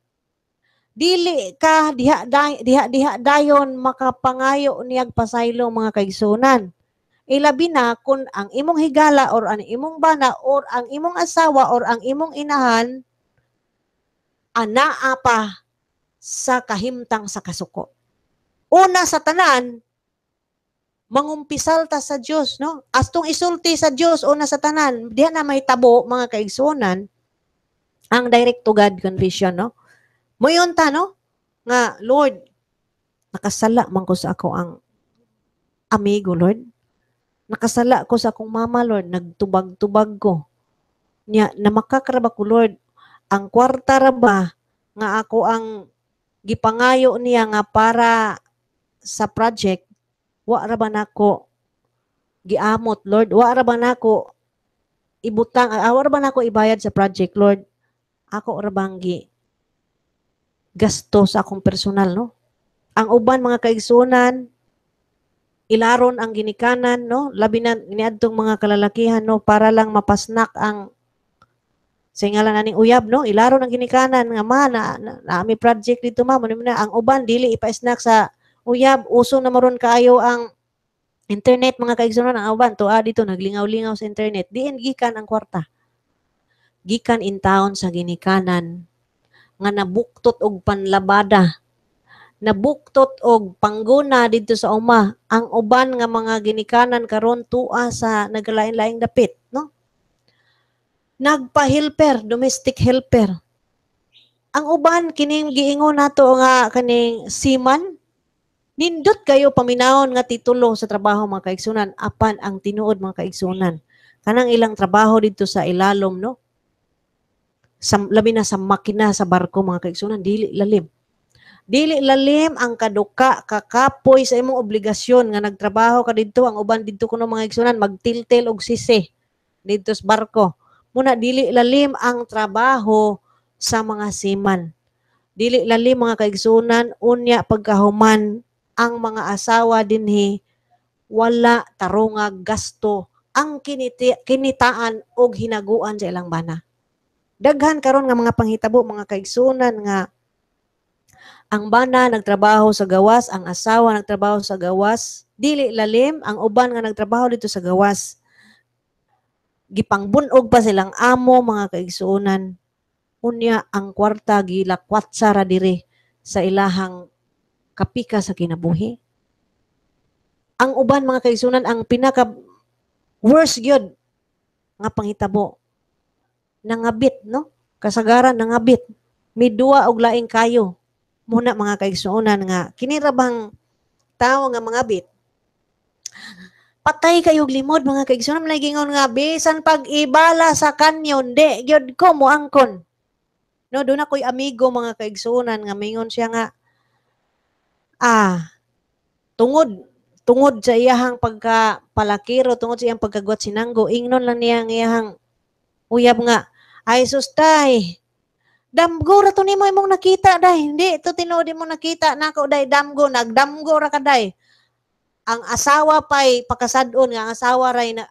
dili ka diha day, diha diha dayon makapangayo niyag pasaylo mga kaigsunan ilabi na kun ang imong higala or ang imong bana or ang imong asawa or ang imong inahan anaa pa sa kahimtang sa kasuko una sa tanan mangumpisal ta sa Dios no astong isulti sa Dios una sa tanan diha na may tabo mga kaigsunan ang direct to God confession no Mayon ta, no? Nga, Lord, nakasala man ko sa ako ang amigo, Lord. Nakasala ko sa akong mama, Lord. Nagtubag-tubag ko. Nya, na makakraba ko, Lord. Ang kwarta raba nga ako ang gipangayo niya nga para sa project, wa ra ba nako giamot, Lord? Wa ra ba nako ibutang, ah, wa ra ba nako ibayad sa project, Lord? Ako ra gi gasto sa akong personal, no? Ang uban mga kaigsunan, ilaron ang ginikanan, no? Labi na niadtong mga kalalakihan, no? Para lang mapasnak ang sa ngalan naning uyab, no? Ilaron ang ginikanan nga ma na, na, na may project dito ma, mo na ang uban dili ipa-snack sa uyab, uso na maron kaayo ang internet mga kaigsunan ang uban tuwa dito naglingaw-lingaw sa internet. Diin gikan ang kwarta. Gikan in town sa ginikanan nga nabuktot og panlabada nabuktot og panguna didto sa uma ang uban nga mga ginikanan karon tua sa naglain-laing dapit no nagpa-helper domestic helper ang uban kining giingon nato nga kaning siman nindot kayo paminawon nga titulo sa trabaho mga kaigsunan apan ang tinuod mga kaigsunan kanang ilang trabaho didto sa ilalom no sa labi na sa makina sa barko mga kaigsunan dili lalim dili lalim ang kaduka kakapoy sa imong obligasyon nga nagtrabaho ka didto ang uban didto kuno mga igsunan magtiltil og sisi didto sa barko muna dili lalim ang trabaho sa mga seaman dili lalim mga kaigsunan unya pagkahuman ang mga asawa dinhi wala tarungag gasto ang kiniti, kinitaan og hinaguan sa ilang bana Daghan karon nga mga panghitabo mga kaigsunan nga ang bana nagtrabaho sa gawas, ang asawa nagtrabaho sa gawas, dili lalim ang uban nga nagtrabaho dito sa gawas. Gipangbunog pa silang amo mga kaigsuonan. Unya ang kwarta gilakwat sara dire sa ilahang kapika sa kinabuhi. Ang uban mga kaigsuonan ang pinaka worst gyud nga panghitabo nangabit, no? Kasagaran nangabit. May duwa og laing kayo. Muna mga kaigsuonan nga kinirabang tawo nga mga bit. Patay kayo limod mga kaigsuonan lagi ngon nga bisan pag ibala sa kanyon de gyud ko mo angkon. No, do na koy amigo mga kaigsuonan nga mingon siya nga ah tungod tungod sa iyahang pagkapalakiro, tungod sa iyang pagkagwat sinanggo, ingnon lang niya ang iyahang uyab nga, ay sus tay. Damgo ra to nimo imong nakita dai. Hindi to tinuod mo nakita na ko dai damgo nagdamgo ra ka day. Ang asawa pay pakasad nga ang asawa ray na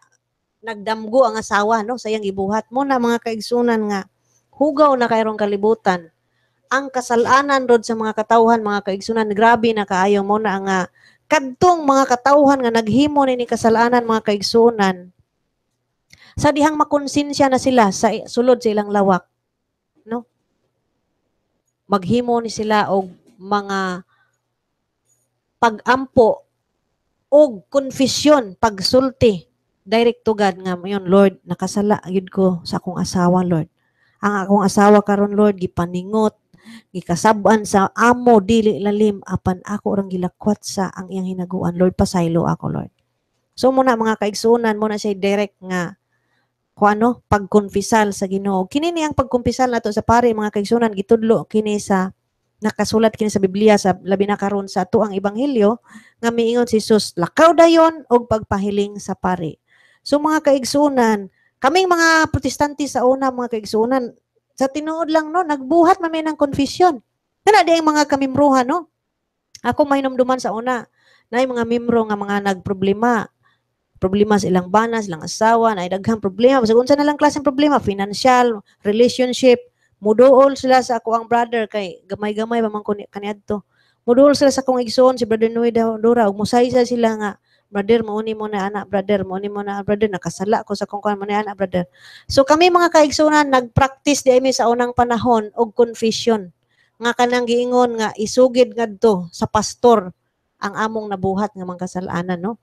nagdamgo ang asawa no sayang ibuhat mo na mga kaigsunan nga hugaw na kayrong kalibutan ang kasalanan rod sa mga katawhan mga kaigsunan grabe na kaayo mo na nga kadtong mga katawhan nga naghimo ni kasalanan mga kaigsunan sa dihang makonsensya na sila sa sulod sa ilang lawak no maghimo ni sila og mga pagampo og confession pagsulti direct to God nga yon Lord nakasala gyud ko sa akong asawa Lord ang akong asawa karon Lord gipaningot gikasab-an sa amo dili lalim apan ako rang gilakwat sa ang iyang hinaguan Lord pasaylo ako Lord so muna mga kaigsoonan muna siya direct nga ko ano pagkonfisal sa Ginoo kini ang pagkumpisal nato sa pare mga kaigsoonan gitudlo kini sa nakasulat kini sa Biblia sa labi na karon sa tuang ebanghelyo nga miingon si Jesus lakaw dayon og pagpahiling sa pare so mga kaigsoonan, kaming mga protestante sa una mga kaigsoonan, sa tinuod lang no nagbuhat man may ng confession kana di ang mga kamimruhan no ako may numduman sa una na mga mimro nga mga nagproblema problema sa ilang bana, ilang asawa, na daghang problema. Sa unsa na lang klaseng problema, financial, relationship, mudool sila sa ako ang brother kay gamay-gamay pa man ko kaniadto. Mudool sila sa akong igsoon si Brother Noy Dora, ug sa sila nga brother mo ni mo na anak brother mo ni mo na brother nakasala ko sa kung kuan mo na anak brother. So kami mga kaigsoonan, nag-practice di mi sa unang panahon og confession nga kanang giingon nga isugid ngadto sa pastor ang among nabuhat nga mga kasalanan no.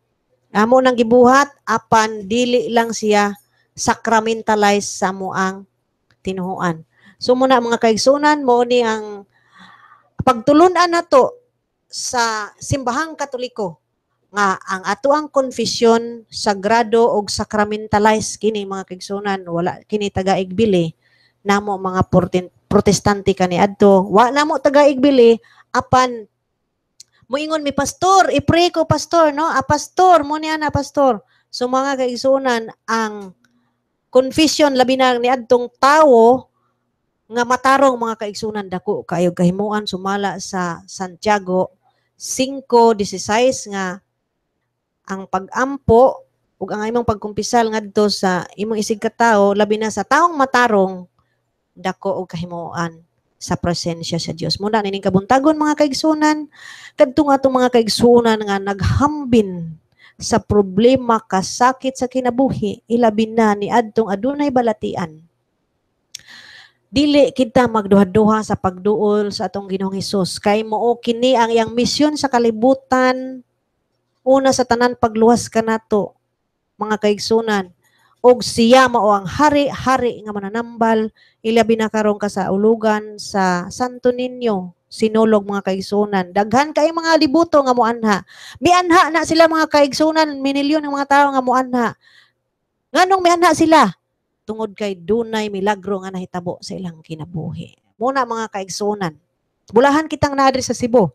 Amo nang gibuhat apan dili lang siya sacramentalize sa moang tinuhuan. So muna mga kaigsunan mo ni ang pagtulunan nato sa simbahang Katoliko nga ang ato ang konfesyon sagrado og sacramentalize kini mga kaigsunan wala kini taga-igbili namo mga protestante kani adto wa namo taga-igbili apan Muingon mi pastor, ipray ko pastor, no? A ah, pastor, mo niya na pastor. So mga kaigsunan, ang confession labi na ni adtong tawo nga matarong mga kaigsunan dako kayo kahimuan sumala sa Santiago 5:16 nga ang pagampo ug ang imong pagkumpisal ngadto sa imong isig ka tawo labi na sa taong matarong dako og kahimuan sa presensya sa Dios. Muna nining kabuntagon mga kaigsunan, kadto nga mga kaigsunan nga naghambin sa problema kasakit sa kinabuhi, ilabi na ni adtong adunay balatian. Dili kita magduha-duha sa pagduol sa atong Ginoong Hesus kay mao kini ang iyang misyon sa kalibutan una sa tanan pagluwas kanato mga kaigsunan og siya mao ang hari-hari nga mananambal ilabi na karon ka sa ulugan sa Santo Niño sinulog mga kaigsoonan daghan kay mga libuto nga muanha mianha na sila mga kaigsoonan minilyon ng mga tao nga muanha nganong mianha sila tungod kay dunay milagro nga nahitabo sa ilang kinabuhi muna mga kaigsoonan bulahan kitang naadres sa Cebu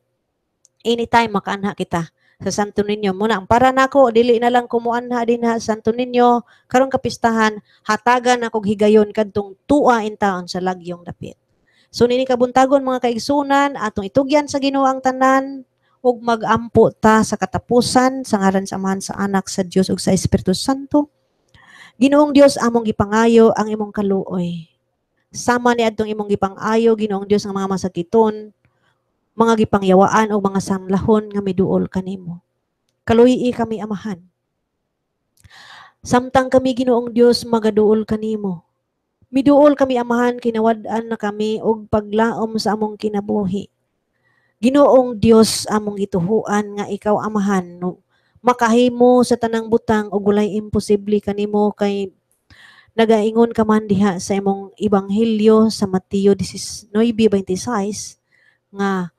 anytime makaanha kita sa Santo Niño muna. Ang para nako dili na lang kumuan na din ha Santo Niño karong kapistahan hatagan akog higayon kadtong tua in taon sa lagyong dapit. So nini kabuntagon mga kaigsunan atong itugyan sa Ginoo tanan ug magampo ta sa katapusan sa ngaran sa Amahan sa Anak sa Dios ug sa Espiritu Santo. Ginoong Dios among gipangayo ang imong kaluoy. Sama ni adtong imong gipangayo Ginoong Dios ang mga masakiton mga gipangyawaan o mga samlahon nga miduol kanimo. Kaluyi kami amahan. Samtang kami Ginoong Dios magaduol kanimo. Miduol kami amahan kinawad-an na kami og paglaom sa among kinabuhi. Ginoong Dios among gituhuan nga ikaw amahan no makahimo sa tanang butang og walay imposible kanimo kay nagaingon ka man diha sa imong ebanghelyo sa Mateo 19:26 nga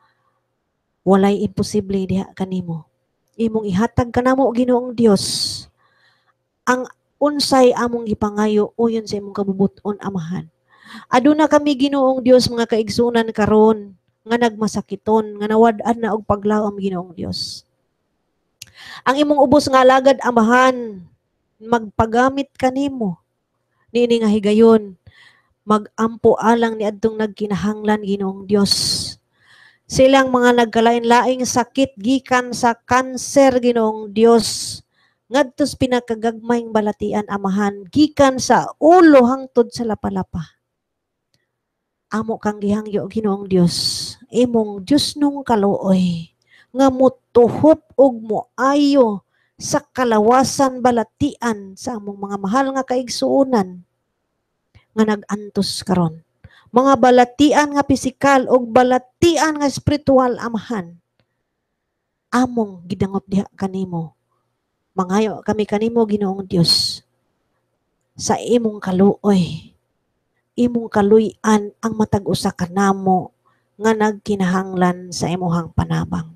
Walay imposible diha kanimo. Imong ihatag kanamo Ginoong Dios ang unsay among gipangayo uyon sa imong kabubuton amahan. Aduna kami Ginoong Dios mga kaigsunan karon nga nagmasakiton nga nawad-an na og paglawom Ginoong Dios. Ang imong ubos nga alagad amahan magpagamit kanimo niini nga higayon magampo alang ni adtong nagkinahanglan Ginoong Dios silang mga nagkalain-laing sakit gikan sa kanser ginong Dios ngadtos pinakagagmayng balatian amahan gikan sa ulo hangtod sa lapalapa amo kang gihangyo ginong Dios imong Dios nung kaluoy nga mutuhop og moayo sa kalawasan balatian sa among mga mahal nga kaigsuonan nga nagantos karon mga balatian nga pisikal ug balatian nga spiritual amahan among gidangot diha kanimo mangayo kami kanimo Ginoong Diyos. sa imong kaluoy imong kaluy ang matag usa kanamo nga nagkinahanglan sa imuhang panabang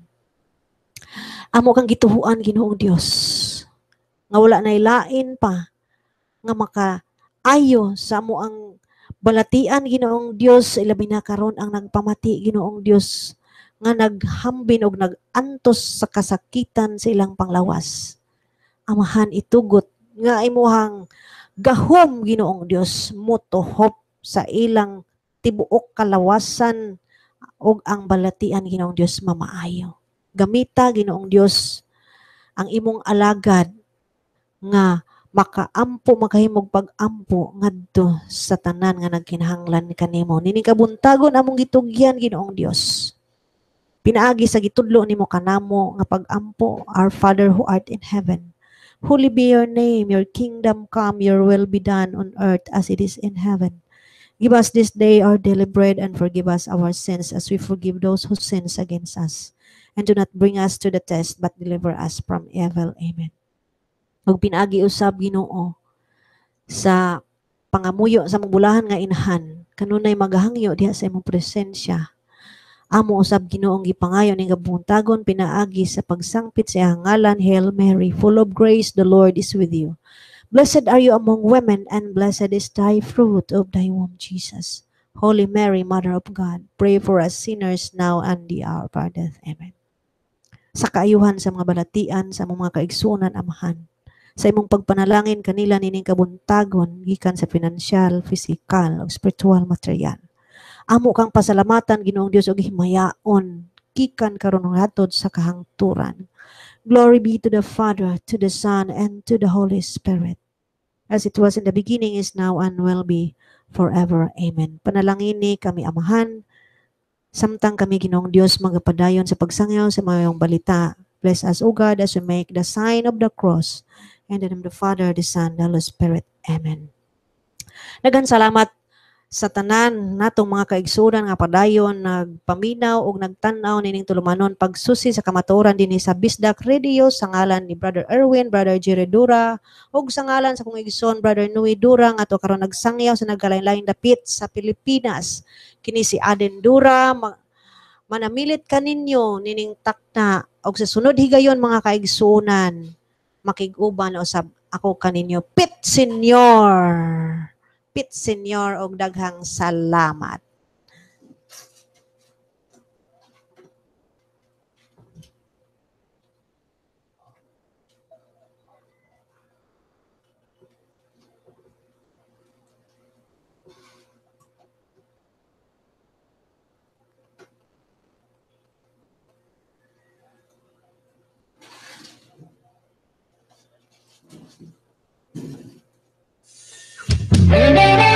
amo kang gituhuan Ginoong Diyos. nga wala nay lain pa nga maka ayo sa mo ang balatian Ginoong Dios ilabi na karon ang nagpamati Ginoong Dios nga naghambin og nagantos sa kasakitan sa ilang panglawas. Amahan itugot nga imuhang gahom Ginoong Dios mo tuhop sa ilang tibuok kalawasan og ang balatian Ginoong Dios mamaayo. Gamita Ginoong Dios ang imong alagad nga makaampo makahimog pagampo ngadto sa tanan nga nagkinahanglan kanimo nini kabuntagon among gitugyan Ginoong Dios pinaagi sa gitudlo nimo kanamo nga pagampo our father who art in heaven holy be your name your kingdom come your will be done on earth as it is in heaven give us this day our daily bread and forgive us our sins as we forgive those who sins against us and do not bring us to the test but deliver us from evil amen ug pinaagi usab Ginoo sa pangamuyo sa magbulahan nga inhan kanunay magahangyo diha sa imong presensya amo usab Ginoong gipangayon ning gabuntagon pinaagi sa pagsangpit sa iyang ngalan Hail Mary full of grace the Lord is with you Blessed are you among women and blessed is thy fruit of thy womb Jesus Holy Mary Mother of God pray for us sinners now and the hour of our death Amen Sa kaayuhan sa mga balatian sa mga kaigsunan amahan sa imong pagpanalangin kanila nining kabuntagon gikan sa pinansyal, pisikal o spiritual material. Amo kang pasalamatan Ginoong Dios og himayaon gikan karon hatod sa kahangturan. Glory be to the Father, to the Son, and to the Holy Spirit. As it was in the beginning, is now, and will be forever. Amen. Panalangin ni kami Amahan, samtang kami Ginoong Dios magapadayon sa pagsangyaw sa mayong balita. Bless us, O God, as we make the sign of the cross In the name of the Father, the Son, the Holy Spirit. Amen. Dagan salamat sa tanan natong mga kaigsunan nga padayon nagpaminaw og nagtan-aw nining tulumanon pagsusi sa kamatuoran dinhi sa Bisdak Radio sa ngalan ni Brother Erwin, Brother Jerry Dura ug sa ngalan sa kong igsoon Brother Nui Dura nga ato karon nagsangyaw sa nagkalain-lain dapit sa Pilipinas kini si Aden Dura manamilit kaninyo nining takna og sa sunod higayon mga kaigsunan makiguban usab ako kaninyo pit senior pit senior og daghang salamat Música